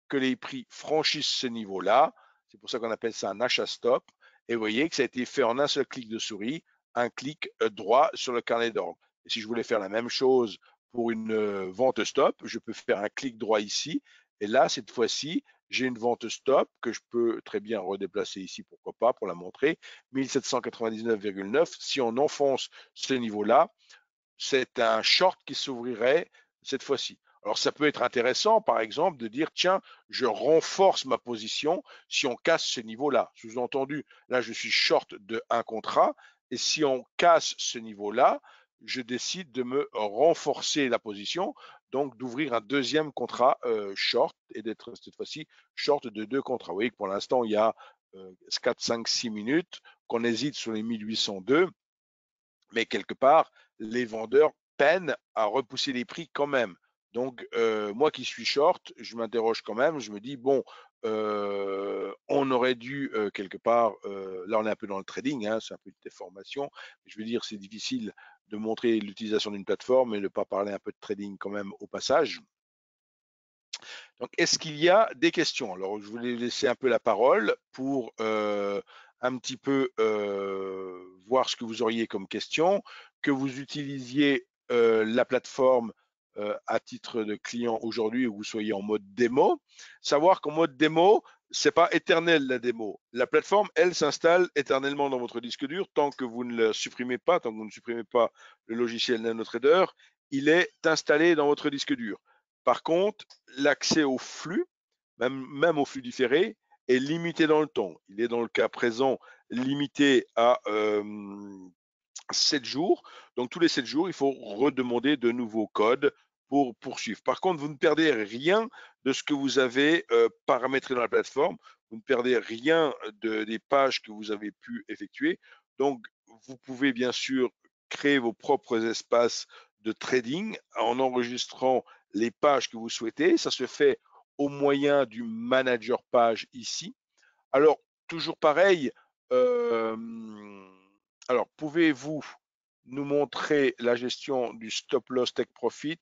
que les prix franchissent ce niveau-là. C'est pour ça qu'on appelle ça un achat stop. Et vous voyez que ça a été fait en un seul clic de souris, un clic euh, droit sur le carnet d'ordre. Si je voulais faire la même chose pour une euh, vente stop, je peux faire un clic droit ici. Et là, cette fois-ci, j'ai une vente stop que je peux très bien redéplacer ici, pourquoi pas, pour la montrer. 1799,9. Si on enfonce ce niveau-là, c'est un short qui s'ouvrirait cette fois-ci. Alors ça peut être intéressant, par exemple, de dire, tiens, je renforce ma position si on casse ce niveau-là. Sous-entendu, là, je suis short de un contrat, et si on casse ce niveau-là, je décide de me renforcer la position, donc d'ouvrir un deuxième contrat euh, short et d'être cette fois-ci short de deux contrats. Vous voyez que pour l'instant, il y a 4, 5, 6 minutes qu'on hésite sur les 1802, mais quelque part, les vendeurs peinent à repousser les prix quand même. Donc, moi qui suis short, je m'interroge quand même, je me dis, bon, on aurait dû quelque part, là on est un peu dans le trading, hein, c'est un peu une déformation. je veux dire, c'est difficile de montrer l'utilisation d'une plateforme et ne pas parler un peu de trading quand même au passage. Donc, est-ce qu'il y a des questions Alors, je voulais laisser un peu la parole pour un petit peu voir ce que vous auriez comme question, que vous utilisiez la plateforme euh, à titre de client aujourd'hui où vous soyez en mode démo, savoir qu'en mode démo, c'est pas éternel la démo. La plateforme, elle, s'installe éternellement dans votre disque dur tant que vous ne la supprimez pas, tant que vous ne supprimez pas le logiciel NanoTrader, il est installé dans votre disque dur. Par contre, l'accès au flux, même, même au flux différé, est limité dans le temps. Il est dans le cas présent limité à euh, 7 jours. Donc tous les 7 jours, il faut redemander de nouveaux codes pour poursuivre. Par contre, vous ne perdez rien de ce que vous avez euh, paramétré dans la plateforme. Vous ne perdez rien de, des pages que vous avez pu effectuer. Donc, vous pouvez bien sûr créer vos propres espaces de trading en enregistrant les pages que vous souhaitez. Ça se fait au moyen du manager page ici. Alors, toujours pareil, euh, alors, pouvez-vous nous montrer la gestion du stop loss take profit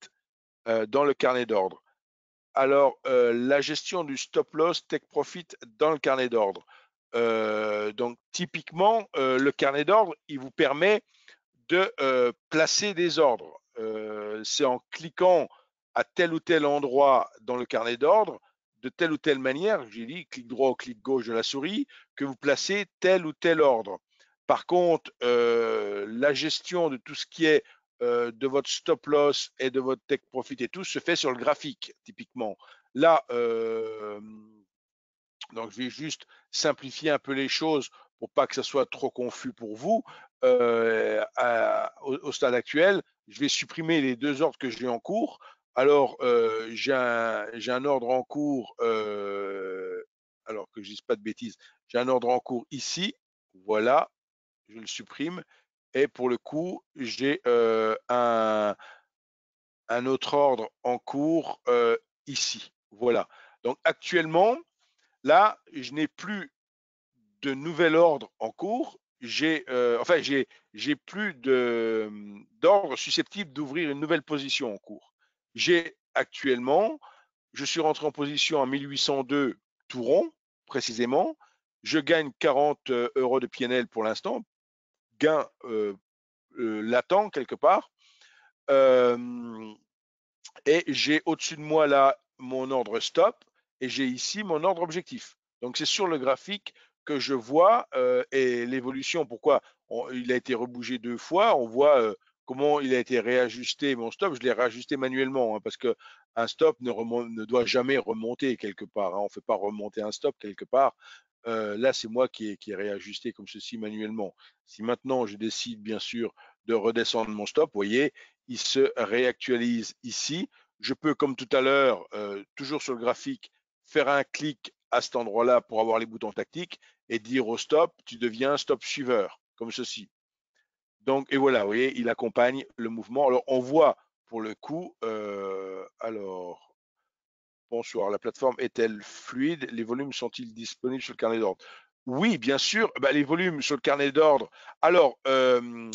euh, dans le carnet d'ordre Alors, euh, la gestion du stop loss take profit dans le carnet d'ordre. Euh, donc, typiquement, le carnet d'ordre, il vous permet de placer des ordres. C'est en cliquant à tel ou tel endroit dans le carnet d'ordre de telle ou telle manière, j'ai dit clic droit ou clic gauche de la souris, que vous placez tel ou tel ordre. Par contre, euh, la gestion de tout ce qui est euh, de votre stop loss et de votre take profit et tout se fait sur le graphique, typiquement. Là, euh, donc je vais juste simplifier un peu les choses pour pas que ça soit trop confus pour vous. au, stade actuel, je vais supprimer les deux ordres que j'ai en cours. Alors, j'ai un, un, ordre en cours, alors que je dise pas de bêtises, j'ai un ordre en cours ici, voilà, je le supprime. Et pour le coup, j'ai euh, un, un, autre ordre en cours euh, ici. Voilà. Donc actuellement, là, je n'ai plus de nouvel ordre en cours. J'ai, euh, enfin, j'ai, j'ai plus d'ordre susceptible d'ouvrir une nouvelle position en cours. J'ai actuellement, je suis rentré en position en 1802 Touron, précisément. Je gagne 40 euros de PNL pour l'instant gain latent quelque part. et j'ai au-dessus de moi là mon ordre stop et j'ai ici mon ordre objectif. Donc c'est sur le graphique que je vois et l'évolution. Pourquoi il a été rebougé deux fois On voit comment il a été réajusté mon stop. Je l'ai réajusté manuellement hein, parce que un stop ne, doit jamais remonter quelque part. Hein. On ne fait pas remonter un stop quelque part là, c'est moi qui ai, réajusté comme ceci manuellement. Si maintenant je décide bien sûr de redescendre mon stop, vous voyez, il se réactualise ici. Je peux, comme tout à l'heure, toujours sur le graphique, faire un clic à cet endroit-là pour avoir les boutons tactiques et dire au stop, tu deviens stop suiveur, comme ceci. Donc, et voilà, vous voyez, il accompagne le mouvement. Alors, on voit pour le coup, alors, Bonsoir. La plateforme est-elle fluide Les volumes sont-ils disponibles sur le carnet d'ordre Oui, bien sûr. Bah, les volumes sur le carnet d'ordre. Alors, euh,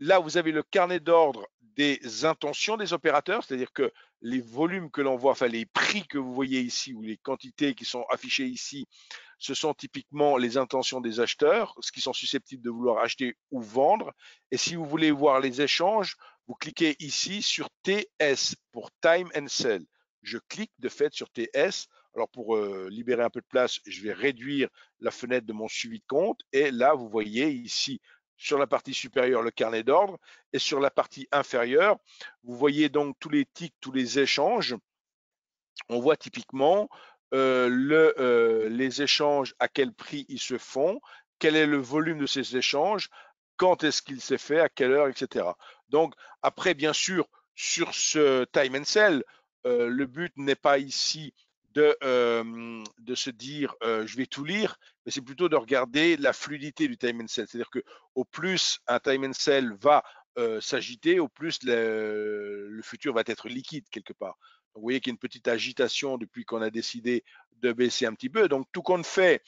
là, vous avez le carnet d'ordre des intentions des opérateurs, c'est-à-dire que les volumes que l'on voit, enfin les prix que vous voyez ici ou les quantités qui sont affichées ici, ce sont typiquement les intentions des acheteurs, ce qui sont susceptibles de vouloir acheter ou vendre. Et si vous voulez voir les échanges, vous cliquez ici sur TS pour Time and Sell je clique de fait sur TS. Alors pour euh, libérer un peu de place, je vais réduire la fenêtre de mon suivi de compte. Et là, vous voyez ici, sur la partie supérieure, le carnet d'ordre. Et sur la partie inférieure, vous voyez donc tous les tics, tous les échanges. On voit typiquement euh, euh, les échanges, à quel prix ils se font, quel est le volume de ces échanges, quand est-ce qu'il s'est fait, à quelle heure, etc. Donc après, bien sûr, sur ce time and sell, euh, le but n'est pas ici de, euh, se dire euh, je vais tout lire, mais c'est plutôt de regarder la fluidité du time and sell. C'est-à-dire qu'au plus un time and sell va s'agiter, au plus le, futur va être liquide quelque part. vous voyez qu'il y a une petite agitation depuis qu'on a décidé de baisser un petit peu. Donc tout qu'on fait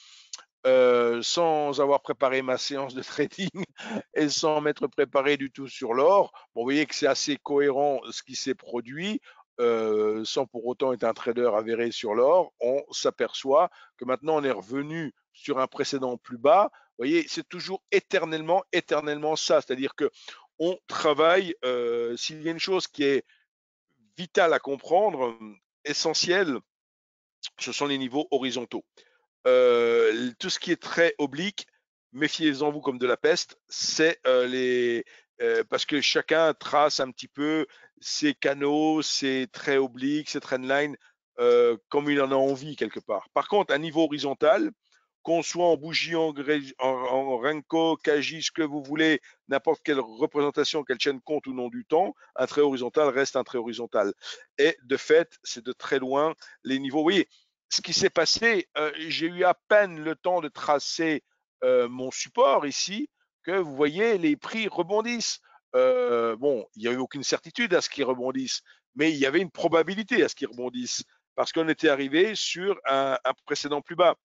sans avoir préparé ma séance de trading et sans m'être préparé du tout sur l'or, vous voyez que c'est assez cohérent ce qui s'est produit. Euh, sans pour autant être un trader avéré sur l'or, on s'aperçoit que maintenant on est revenu sur un précédent plus bas. Vous voyez, c'est toujours éternellement, éternellement ça. C'est-à-dire que on travaille, euh, s'il y a une chose qui est vitale à comprendre, essentielle, ce sont les niveaux horizontaux. Euh, tout ce qui est très oblique, méfiez-en vous comme de la peste, c'est les, euh, parce que chacun trace un petit peu ses canaux, ses traits obliques, ses trendlines euh, comme il en a envie quelque part. Par contre, à niveau horizontal, qu'on soit en bougie, en, en, en renko, ce que vous voulez, n'importe quelle représentation, quelle chaîne compte ou non du temps, un trait horizontal reste un trait horizontal. Et de fait, c'est de très loin les niveaux. Vous voyez, ce qui s'est passé, euh, j'ai eu à peine le temps de tracer euh, mon support ici que vous voyez, les prix rebondissent. Euh, bon, il n'y a eu aucune certitude à ce qu'ils rebondissent, mais il y avait une probabilité à ce qu'ils rebondissent parce qu'on était arrivé sur un, précédent plus bas.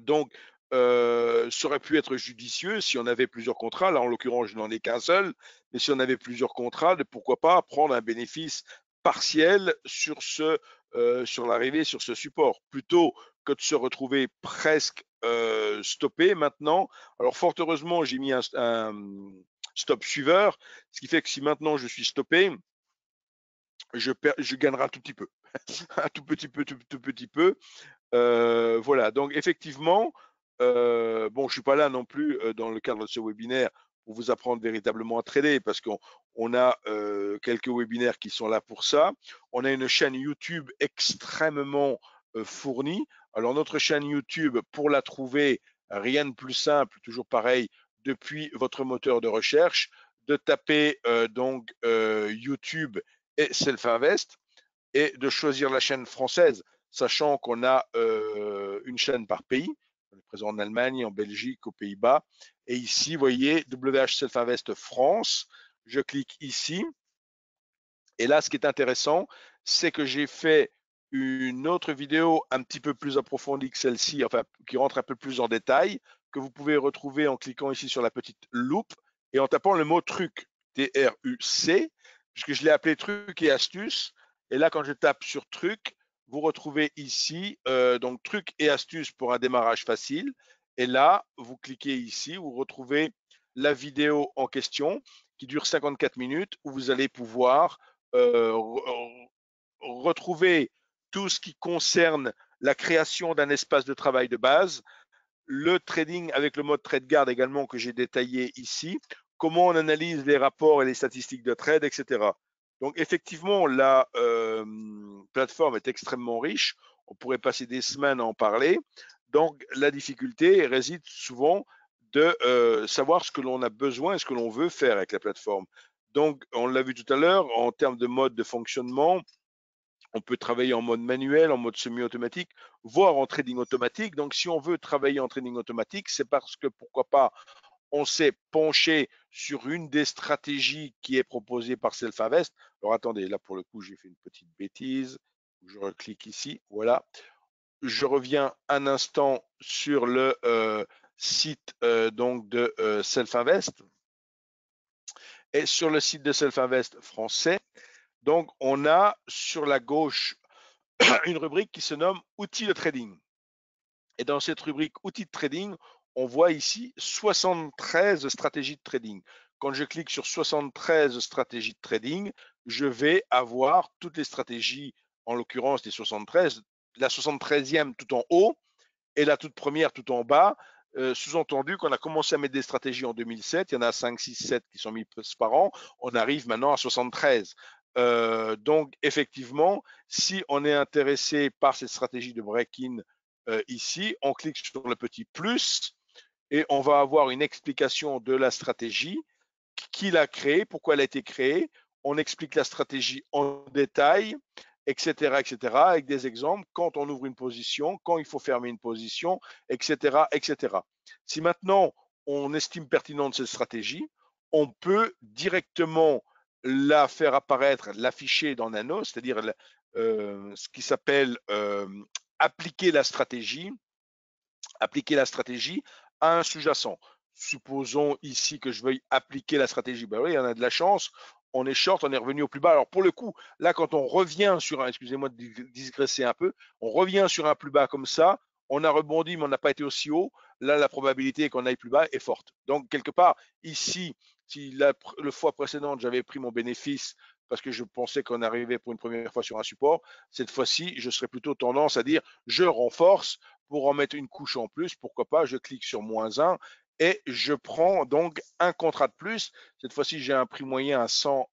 Donc, euh, ça aurait pu être judicieux si on avait plusieurs contrats. Là, en l'occurrence, je n'en ai qu'un seul, mais si on avait plusieurs contrats, de pourquoi pas prendre un bénéfice partiel sur ce euh, sur l'arrivée sur ce support plutôt que de se retrouver presque euh, stopper maintenant. Alors fort heureusement, j'ai mis un, stop suiveur, ce qui fait que si maintenant je suis stoppé, je, gagnerai un tout petit peu. un tout petit peu, tout, petit peu. Euh, voilà, donc effectivement, euh, bon, je ne suis pas là non plus euh, dans le cadre de ce webinaire pour vous apprendre véritablement à trader parce qu'on a quelques webinaires qui sont là pour ça. On a une chaîne YouTube extrêmement fournie alors notre chaîne YouTube, pour la trouver, rien de plus simple, toujours pareil, depuis votre moteur de recherche, de taper euh, donc euh, YouTube et Self-Invest et de choisir la chaîne française, sachant qu'on a euh, une chaîne par pays. On est présent en Allemagne, en Belgique, aux Pays-Bas. Et ici, vous voyez WH Self-Invest France. Je clique ici. Et là, ce qui est intéressant, c'est que j'ai fait une autre vidéo un petit peu plus approfondie que celle-ci, enfin qui rentre un peu plus en détail, que vous pouvez retrouver en cliquant ici sur la petite loupe et en tapant le mot truc, T-R-U-C, puisque je l'ai appelé truc et astuce. Et là, quand je tape sur truc, vous retrouvez ici euh, donc truc et astuce pour un démarrage facile. Et là, vous cliquez ici, vous retrouvez la vidéo en question qui dure 54 minutes où vous allez pouvoir euh, retrouver tout ce qui concerne la création d'un espace de travail de base, le trading avec le mode trade guard également que j'ai détaillé ici, comment on analyse les rapports et les statistiques de trade, etc. Donc effectivement, la euh, plateforme est extrêmement riche. On pourrait passer des semaines à en parler. Donc la difficulté réside souvent de euh, savoir ce que l'on a besoin et ce que l'on veut faire avec la plateforme. Donc on l'a vu tout à l'heure en termes de mode de fonctionnement, on peut travailler en mode manuel, en mode semi-automatique, voire en trading automatique. Donc, si on veut travailler en trading automatique, c'est parce que, pourquoi pas, on s'est penché sur une des stratégies qui est proposée par Self-Invest. Alors, attendez, là, pour le coup, j'ai fait une petite bêtise. Je reclique ici. Voilà. Je reviens un instant sur le euh, site euh, donc de euh, Et sur le site de Self-Invest français, donc, on a sur la gauche une rubrique qui se nomme outils de trading. Et dans cette rubrique outils de trading, on voit ici 73 stratégies de trading. Quand je clique sur 73 stratégies de trading, je vais avoir toutes les stratégies, en l'occurrence des 73, la 73e tout en haut et la toute première tout en bas. Euh, sous-entendu qu'on a commencé à mettre des stratégies en 2007, il y en a 5, 6, 7 qui sont mises par an, on arrive maintenant à 73. Euh, donc, effectivement, si on est intéressé par cette stratégie de break-in euh, ici, on clique sur le petit plus et on va avoir une explication de la stratégie, qui l'a créée, pourquoi elle a été créée. On explique la stratégie en détail, etc., etc., avec des exemples, quand on ouvre une position, quand il faut fermer une position, etc., etc. Si maintenant on estime pertinente cette stratégie, on peut directement la faire apparaître, l'afficher dans Nano, c'est-à-dire euh, ce qui s'appelle euh, appliquer la stratégie, appliquer la stratégie à un sous-jacent. Supposons ici que je veuille appliquer la stratégie. Ben oui, on a de la chance. On est short, on est revenu au plus bas. Alors pour le coup, là, quand on revient sur un, excusez-moi de digresser un peu, on revient sur un plus bas comme ça, on a rebondi, mais on n'a pas été aussi haut. Là, la probabilité qu'on aille plus bas est forte. Donc, quelque part, ici, si la, le fois précédente, j'avais pris mon bénéfice parce que je pensais qu'on arrivait pour une première fois sur un support, cette fois-ci, je serais plutôt tendance à dire je renforce pour en mettre une couche en plus, pourquoi pas, je clique sur moins 1 et je prends donc un contrat de plus. Cette fois-ci, j'ai un prix moyen à 100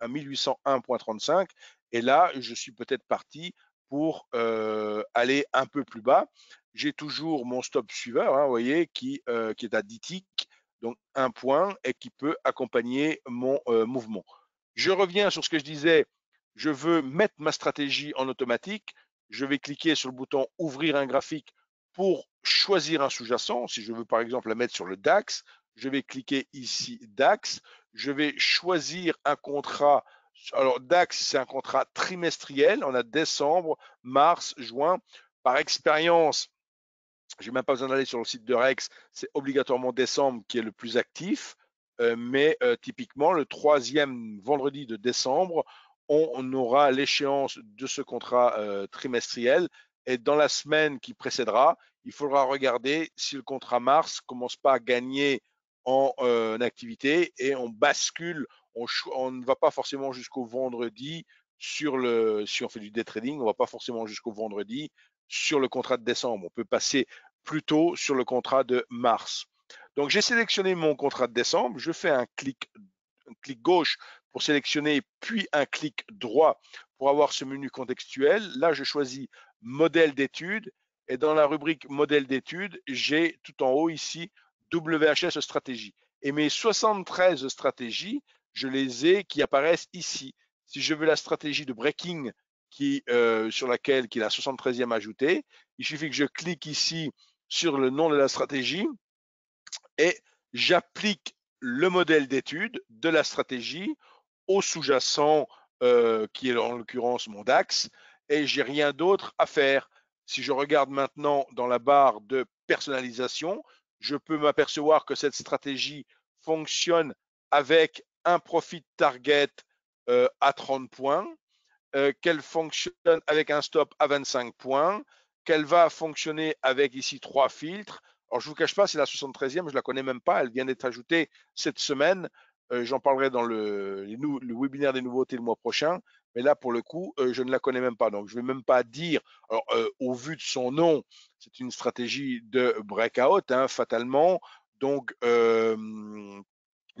à 1801.35 et là, je suis peut-être parti pour euh, aller un peu plus bas. J'ai toujours mon stop suiveur, hein, vous voyez, qui, euh, qui est à 10 ticks donc un point, et qui peut accompagner mon euh, mouvement. Je reviens sur ce que je disais, je veux mettre ma stratégie en automatique, je vais cliquer sur le bouton ouvrir un graphique pour choisir un sous-jacent. Si je veux par exemple la mettre sur le DAX, je vais cliquer ici DAX, je vais choisir un contrat. Alors DAX, c'est un contrat trimestriel, on a décembre, mars, juin. Par expérience, je n'ai même pas besoin d'aller sur le site de Rex, c'est obligatoirement décembre qui est le plus actif. Euh, mais euh, typiquement, le troisième vendredi de décembre, on, aura l'échéance de ce contrat euh, trimestriel. Et dans la semaine qui précédera, il faudra regarder si le contrat mars commence pas à gagner en, activité et on bascule, on, ne va pas forcément jusqu'au vendredi sur le, si on fait du day trading, on ne va pas forcément jusqu'au vendredi sur le contrat de décembre. On peut passer plutôt sur le contrat de mars. Donc, j'ai sélectionné mon contrat de décembre. Je fais un clic, un clic gauche pour sélectionner, puis un clic droit pour avoir ce menu contextuel. Là, je choisis modèle d'étude Et dans la rubrique modèle d'étude, j'ai tout en haut ici WHS stratégie. Et mes 73 stratégies, je les ai qui apparaissent ici. Si je veux la stratégie de breaking qui, euh, sur laquelle qui a 73e ajouté, Il suffit que je clique ici sur le nom de la stratégie et j'applique le modèle d'étude de la stratégie au sous-jacent euh, qui est en l'occurrence mon DAX et j'ai rien d'autre à faire. Si je regarde maintenant dans la barre de personnalisation, je peux m'apercevoir que cette stratégie fonctionne avec un profit target euh, à 30 points, euh, qu'elle fonctionne avec un stop à 25 points, qu'elle va fonctionner avec ici trois filtres. Alors, je ne vous cache pas, c'est la 73e, je ne la connais même pas, elle vient d'être ajoutée cette semaine. Euh, j'en parlerai dans le, le, webinaire des nouveautés le mois prochain, mais là, pour le coup, euh, je ne la connais même pas. Donc, je ne vais même pas dire, au vu de son nom, c'est une stratégie de breakout, hein, fatalement. Donc, une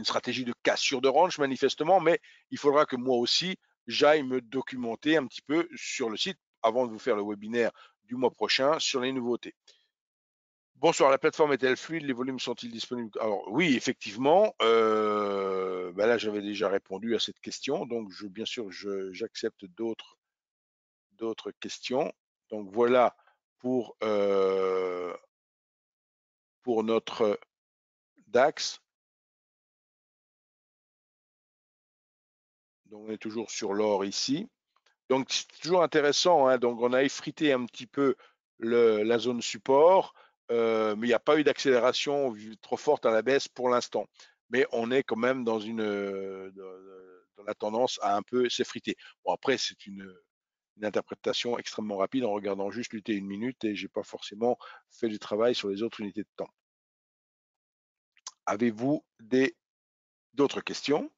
stratégie de cassure de range manifestement, mais il faudra que moi aussi, j'aille me documenter un petit peu sur le site avant de vous faire le webinaire du mois prochain sur les nouveautés. Bonsoir, la plateforme est-elle fluide Les volumes sont-ils disponibles Alors oui, effectivement, euh, bah là j'avais déjà répondu à cette question, donc je, bien sûr j'accepte d'autres d'autres questions. Donc voilà pour, euh, pour notre euh, DAX. Donc, on est toujours sur l'or ici. Donc, c'est toujours intéressant. Hein. Donc, on a effrité un petit peu la zone support, euh, mais il n'y a pas eu d'accélération trop forte à la baisse pour l'instant. Mais on est quand même dans une la tendance à un peu s'effriter. Bon, après, c'est une, interprétation extrêmement rapide en regardant juste l'UT une minute et j'ai pas forcément fait du travail sur les autres unités de temps. Avez-vous d'autres questions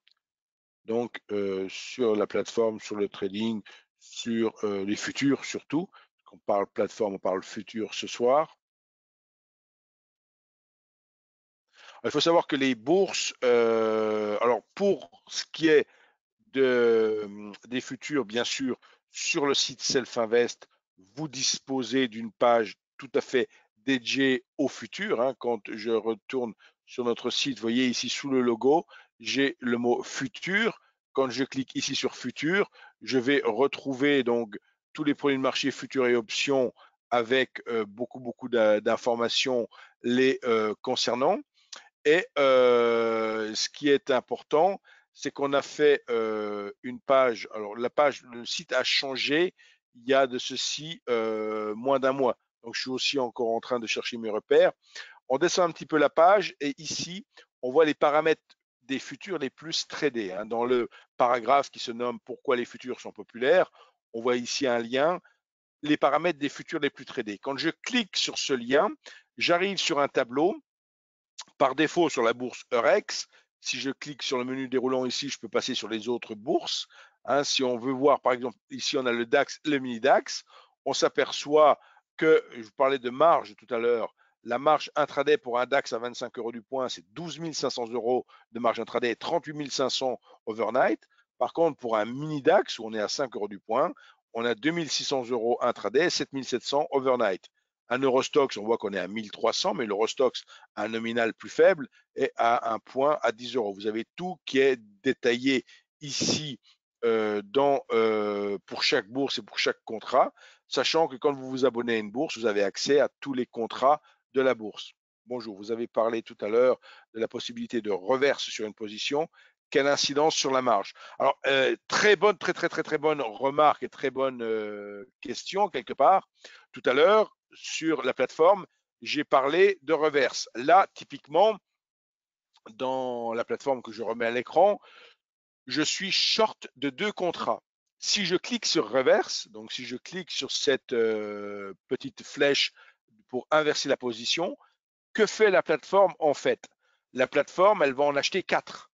donc euh, sur la plateforme, sur le trading, sur euh, les futurs surtout. Quand on parle plateforme, on parle futur ce soir. il faut savoir que les bourses, euh, alors pour ce qui est de, des futurs, bien sûr, sur le site Self-Invest, vous disposez d'une page tout à fait dédiée au futur. Hein, quand je retourne sur notre site, vous voyez ici sous le logo, j'ai le mot futur. Quand je clique ici sur futur, je vais retrouver donc tous les produits de marché futurs et options avec euh, beaucoup, beaucoup d'informations les euh, concernant. Et euh, ce qui est important, c'est qu'on a fait une page. Alors, la page, le site a changé il y a de ceci moins d'un mois. Donc, je suis aussi encore en train de chercher mes repères. On descend un petit peu la page et ici, on voit les paramètres des futurs les plus tradés. Hein. Dans le paragraphe qui se nomme Pourquoi les futurs sont populaires, on voit ici un lien, les paramètres des futurs les plus tradés. Quand je clique sur ce lien, j'arrive sur un tableau, par défaut sur la bourse Eurex. Si je clique sur le menu déroulant ici, je peux passer sur les autres bourses. Hein. si on veut voir, par exemple, ici on a le DAX, le mini DAX, on s'aperçoit que, je vous parlais de marge tout à l'heure, la marge intraday pour un DAX à 25 euros du point, c'est 12 500 euros de marge intraday et 38 500 overnight. Par contre, pour un mini DAX où on est à 5 euros du point, on a 2600 euros intraday et 700 overnight. Un Eurostox, on voit qu'on est à 1300, mais l'Eurostox un nominal plus faible est à un point à 10 euros. Vous avez tout qui est détaillé ici euh, euh, pour chaque bourse et pour chaque contrat, sachant que quand vous vous abonnez à une bourse, vous avez accès à tous les contrats de la bourse. Bonjour, vous avez parlé tout à l'heure de la possibilité de reverse sur une position. Quelle incidence sur la marge Alors, euh, très bonne, très très très très bonne remarque et très bonne euh, question quelque part. Tout à l'heure, sur la plateforme, j'ai parlé de reverse. Là, typiquement, dans la plateforme que je remets à l'écran, je suis short de deux contrats. Si je clique sur reverse, donc si je clique sur cette euh, petite flèche pour inverser la position. Que fait la plateforme en fait La plateforme, elle va en acheter quatre.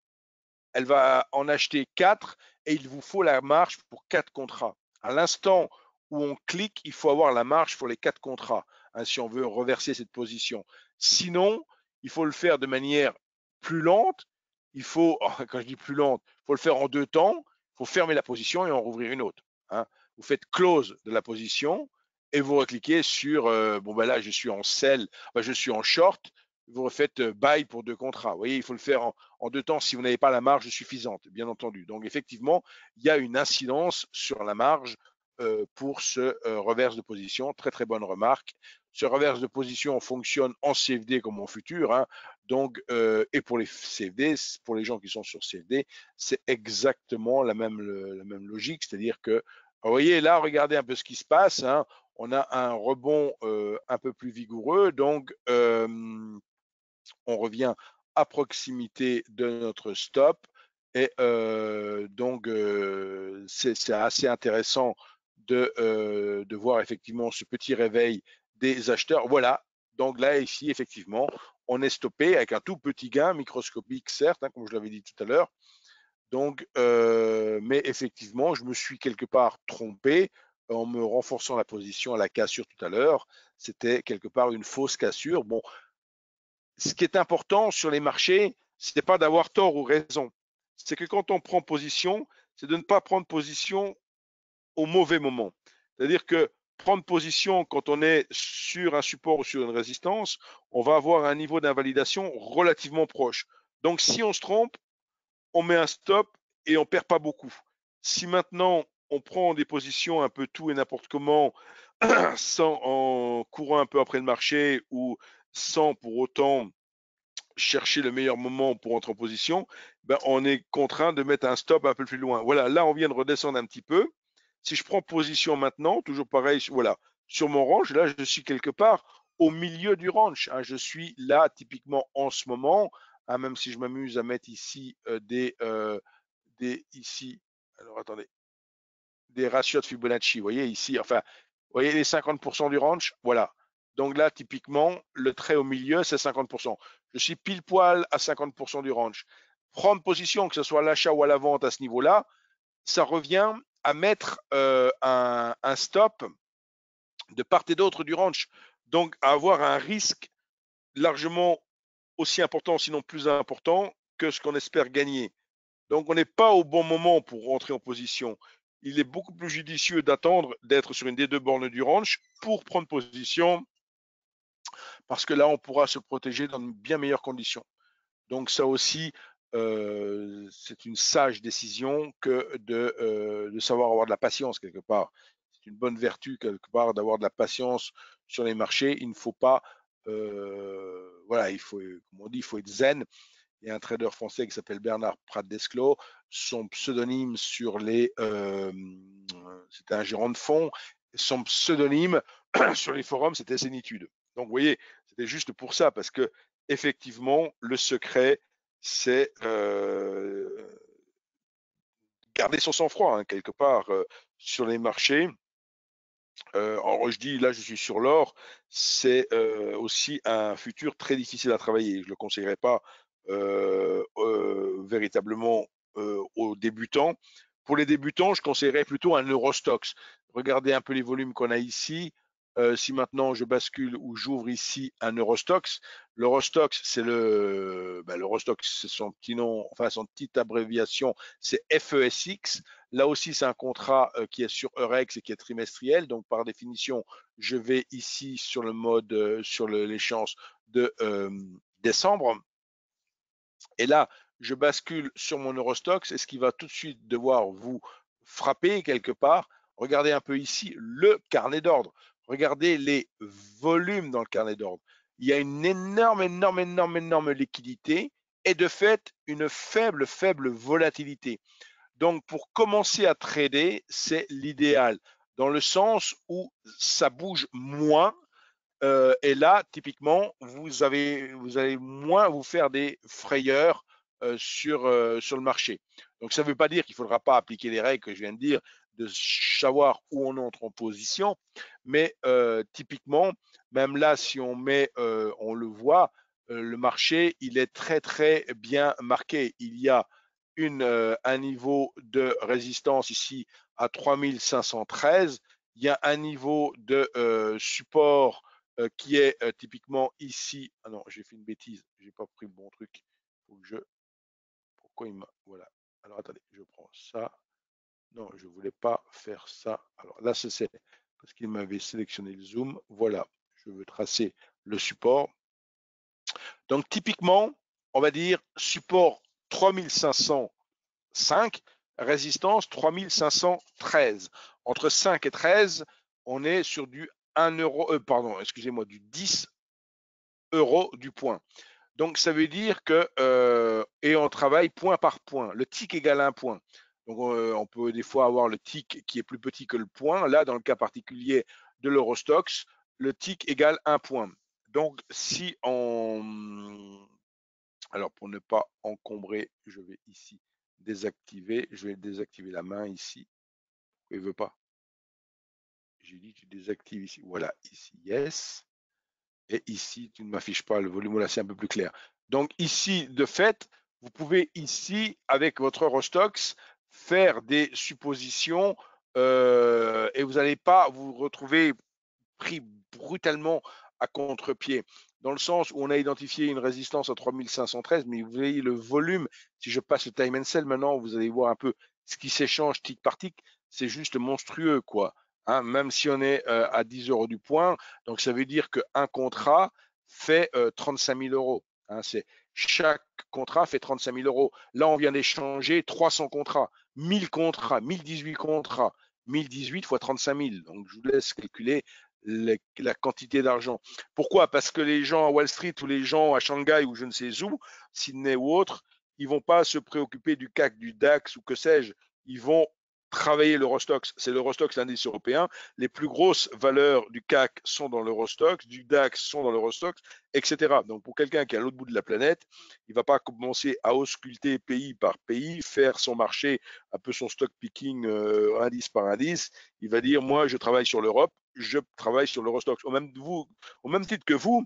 Elle va en acheter quatre et il vous faut la marge pour quatre contrats. À l'instant où on clique, il faut avoir la marge pour les quatre contrats hein, si on veut reverser cette position. Sinon, il faut le faire de manière plus lente. Il faut, oh, quand je dis plus lente, il faut le faire en deux temps. Il faut fermer la position et en rouvrir une autre. Hein. Vous faites close de la position, et vous recliquez sur, euh, bon ben là je suis en sell, je suis en short, vous refaites euh, buy pour deux contrats. Vous voyez, il faut le faire en, deux temps si vous n'avez pas la marge suffisante, bien entendu. Donc effectivement, il y a une incidence sur la marge euh, pour ce reverse de position. Très très bonne remarque. Ce reverse de position fonctionne en CFD comme en futur. Hein. Donc, et pour les CFD, pour les gens qui sont sur CFD, c'est exactement la même, la même logique, c'est-à-dire que vous voyez, là, regardez un peu ce qui se passe. Hein. On a un rebond euh, un peu plus vigoureux. Donc, euh, on revient à proximité de notre stop. Et euh, donc, c'est assez intéressant de, voir effectivement ce petit réveil des acheteurs. Voilà. Donc là, ici, effectivement, on est stoppé avec un tout petit gain microscopique, certes, hein, comme je l'avais dit tout à l'heure, donc, euh, mais effectivement, je me suis quelque part trompé en me renforçant la position à la cassure tout à l'heure. C'était quelque part une fausse cassure. Bon, ce qui est important sur les marchés, ce n'est pas d'avoir tort ou raison. C'est que quand on prend position, c'est de ne pas prendre position au mauvais moment. C'est-à-dire que prendre position quand on est sur un support ou sur une résistance, on va avoir un niveau d'invalidation relativement proche. Donc si on se trompe, on met un stop et on perd pas beaucoup. Si maintenant on prend des positions un peu tout et n'importe comment, sans en courant un peu après le marché ou sans pour autant chercher le meilleur moment pour entrer en position, ben, on est contraint de mettre un stop un peu plus loin. Voilà, là on vient de redescendre un petit peu. Si je prends position maintenant, toujours pareil, voilà, sur mon range, là je suis quelque part au milieu du range. Hein. Je suis là typiquement en ce moment ah, même si je m'amuse à mettre ici euh, euh, des, ici, alors attendez, des ratios de Fibonacci, vous voyez ici, enfin, vous voyez les 50% du range, voilà. Donc là, typiquement, le trait au milieu, c'est 50%. Je suis pile poil à 50% du range. Prendre position, que ce soit à l'achat ou à la vente à ce niveau-là, ça revient à mettre euh, un, stop de part et d'autre du range. Donc, à avoir un risque largement aussi important, sinon plus important, que ce qu'on espère gagner. Donc on n'est pas au bon moment pour rentrer en position. Il est beaucoup plus judicieux d'attendre d'être sur une des deux bornes du ranch pour prendre position, parce que là, on pourra se protéger dans de bien meilleures conditions. Donc ça aussi, euh, c'est une sage décision que de, euh, de, savoir avoir de la patience quelque part. C'est une bonne vertu quelque part d'avoir de la patience sur les marchés. Il ne faut pas euh, voilà, il faut, euh, comme dit, il faut être zen. Il y a un trader français qui s'appelle Bernard Prat-Desclos Son pseudonyme sur les. Euh, c'était un gérant de fonds. Son pseudonyme sur les forums, c'était Zénitude. Donc, vous voyez, c'était juste pour ça, parce que, effectivement, le secret, c'est garder son sang-froid, hein, quelque part, sur les marchés alors euh, je dis là, je suis sur l'or, c'est euh, aussi un futur très difficile à travailler. Je ne le conseillerais pas euh, véritablement aux débutants. Pour les débutants, je conseillerais plutôt un Eurostox. Regardez un peu les volumes qu'on a ici. Euh, si maintenant je bascule ou j'ouvre ici un Eurostox, l'Eurostox, c'est le, ben, c'est son petit nom, enfin son petite abréviation, c'est FESX. Là aussi, c'est un contrat euh, qui est sur Eurex et qui est trimestriel. Donc, par définition, je vais ici sur le mode, euh, sur l'échéance de décembre. Et là, je bascule sur mon Eurostox et ce qui va tout de suite devoir vous frapper quelque part, regardez un peu ici le carnet d'ordre. Regardez les volumes dans le carnet d'ordre. Il y a une énorme, énorme, énorme, énorme liquidité et de fait une faible, faible volatilité. Donc pour commencer à trader, c'est l'idéal dans le sens où ça bouge moins. Euh, et là, typiquement, vous, avez, vous allez moins vous faire des frayeurs euh, sur, euh, sur le marché. Donc ça ne veut pas dire qu'il ne faudra pas appliquer les règles que je viens de dire, de savoir où on entre en position. Mais euh, typiquement, même là, si on met, euh, on le voit, euh, le marché, il est très très bien marqué. Il y a une, un niveau de résistance ici à 3513. Il y a un niveau de support qui est typiquement ici. Ah non, j'ai fait une bêtise. J'ai pas pris le bon truc. Faut que je. Pourquoi il m'a. Voilà. Alors attendez, je prends ça. Non, je ne voulais pas faire ça. Alors là, c'est parce qu'il m'avait sélectionné le zoom. Voilà, je veux tracer le support. Donc typiquement, on va dire support 3505, résistance 3513. Entre 5 et 13, on est sur du 1 euro, euh, pardon, excusez-moi, du 10 euros du point. Donc ça veut dire que, euh, et on travaille point par point, le tick égale un point. Donc euh, on peut des fois avoir le tick qui est plus petit que le point. Là, dans le cas particulier de l'Eurostox, le tick égale un point. Donc si on... Alors pour ne pas encombrer, je vais ici désactiver. Je vais désactiver la main ici. Il ne veut pas. J'ai dit tu désactives ici. Voilà, ici, yes. Et ici, tu ne m'affiches pas le volume, là c'est un peu plus clair. Donc ici, de fait, vous pouvez ici, avec votre Eurostox faire des suppositions euh, et vous n'allez pas vous retrouver pris brutalement à contre-pied, dans le sens où on a identifié une résistance à 3513, mais vous voyez le volume, si je passe le time and sell maintenant, vous allez voir un peu ce qui s'échange tick par tick c'est juste monstrueux, quoi. Hein. même si on est euh, à 10 euros du point, donc ça veut dire qu'un contrat fait 35 euh, 000 euros. Hein. c'est chaque contrat fait 35 000 euros. Là, on vient d'échanger 300 contrats, 1000 contrats, 1018 contrats, 1018 fois 35 000. Donc, je vous laisse calculer la, quantité d'argent. Pourquoi Parce que les gens à Wall Street ou les gens à Shanghai ou je ne sais où, Sydney ou autre, ils vont pas se préoccuper du CAC, du DAX ou que sais-je. Ils vont travailler l'Eurostox, c'est l'Eurostox l'indice européen. Les plus grosses valeurs du CAC sont dans l'Eurostox, du DAX sont dans l'Eurostox, etc. Donc pour quelqu'un qui est à l'autre bout de la planète, il ne va pas commencer à ausculter pays par pays, faire son marché, un peu son stock picking euh, indice par indice. Il va dire, moi je travaille sur l'Europe, je travaille sur l'Eurostox. Au, au même titre que vous,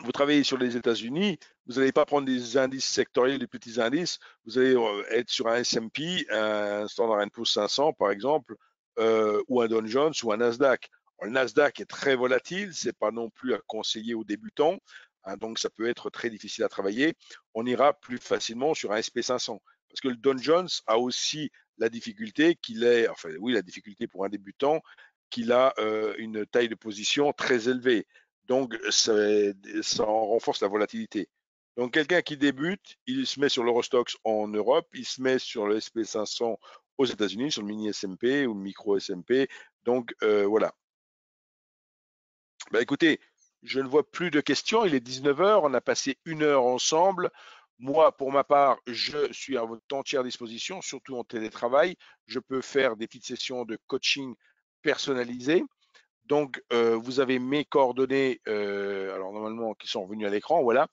vous travaillez sur les États-Unis, vous n'allez pas prendre des indices sectoriels, des petits indices, vous allez euh, être sur un S&P, un Standard Poor's 500 par exemple, euh, ou un Dow Jones ou un Nasdaq. le Nasdaq est très volatile, ce n'est pas non plus à conseiller aux débutants, hein, donc ça peut être très difficile à travailler. On ira plus facilement sur un SP500 parce que le Dow Jones a aussi la difficulté qu'il est, enfin oui, la difficulté pour un débutant qu'il a euh, une taille de position très élevée. Donc, ça renforce la volatilité. Donc, quelqu'un qui débute, il se met sur l'Eurostox en Europe, il se met sur le SP500 aux États-Unis, sur le mini SMP ou le micro SMP. Donc, euh, voilà. Bah, écoutez, je ne vois plus de questions. Il est 19h, on a passé une heure ensemble. Moi, pour ma part, je suis à votre entière disposition, surtout en télétravail. Je peux faire des petites sessions de coaching personnalisées. Donc, euh, vous avez mes coordonnées, euh, alors normalement qui sont revenues à l'écran, voilà,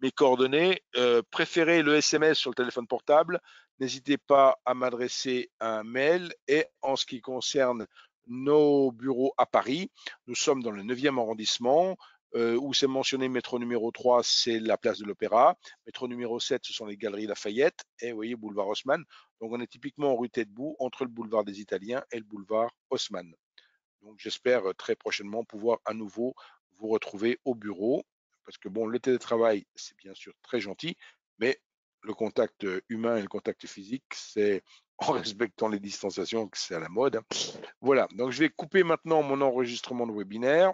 mes coordonnées. Euh, préférez le SMS sur le téléphone portable. N'hésitez pas à m'adresser un mail. Et en ce qui concerne nos bureaux à Paris, nous sommes dans le 9e arrondissement. où c'est mentionné métro numéro 3, c'est la place de l'Opéra. Métro numéro 7, ce sont les galeries Lafayette. Et vous voyez, boulevard Haussmann. Donc on est typiquement en rue tête entre le boulevard des Italiens et le boulevard Haussmann. Donc j'espère euh, très prochainement pouvoir à nouveau vous retrouver au bureau. Parce que bon, le télétravail, c'est bien sûr très gentil, mais le contact euh, humain et le contact physique, c'est en respectant les distanciations que c'est à la mode. Hein. Voilà, donc je vais couper maintenant mon enregistrement de webinaire.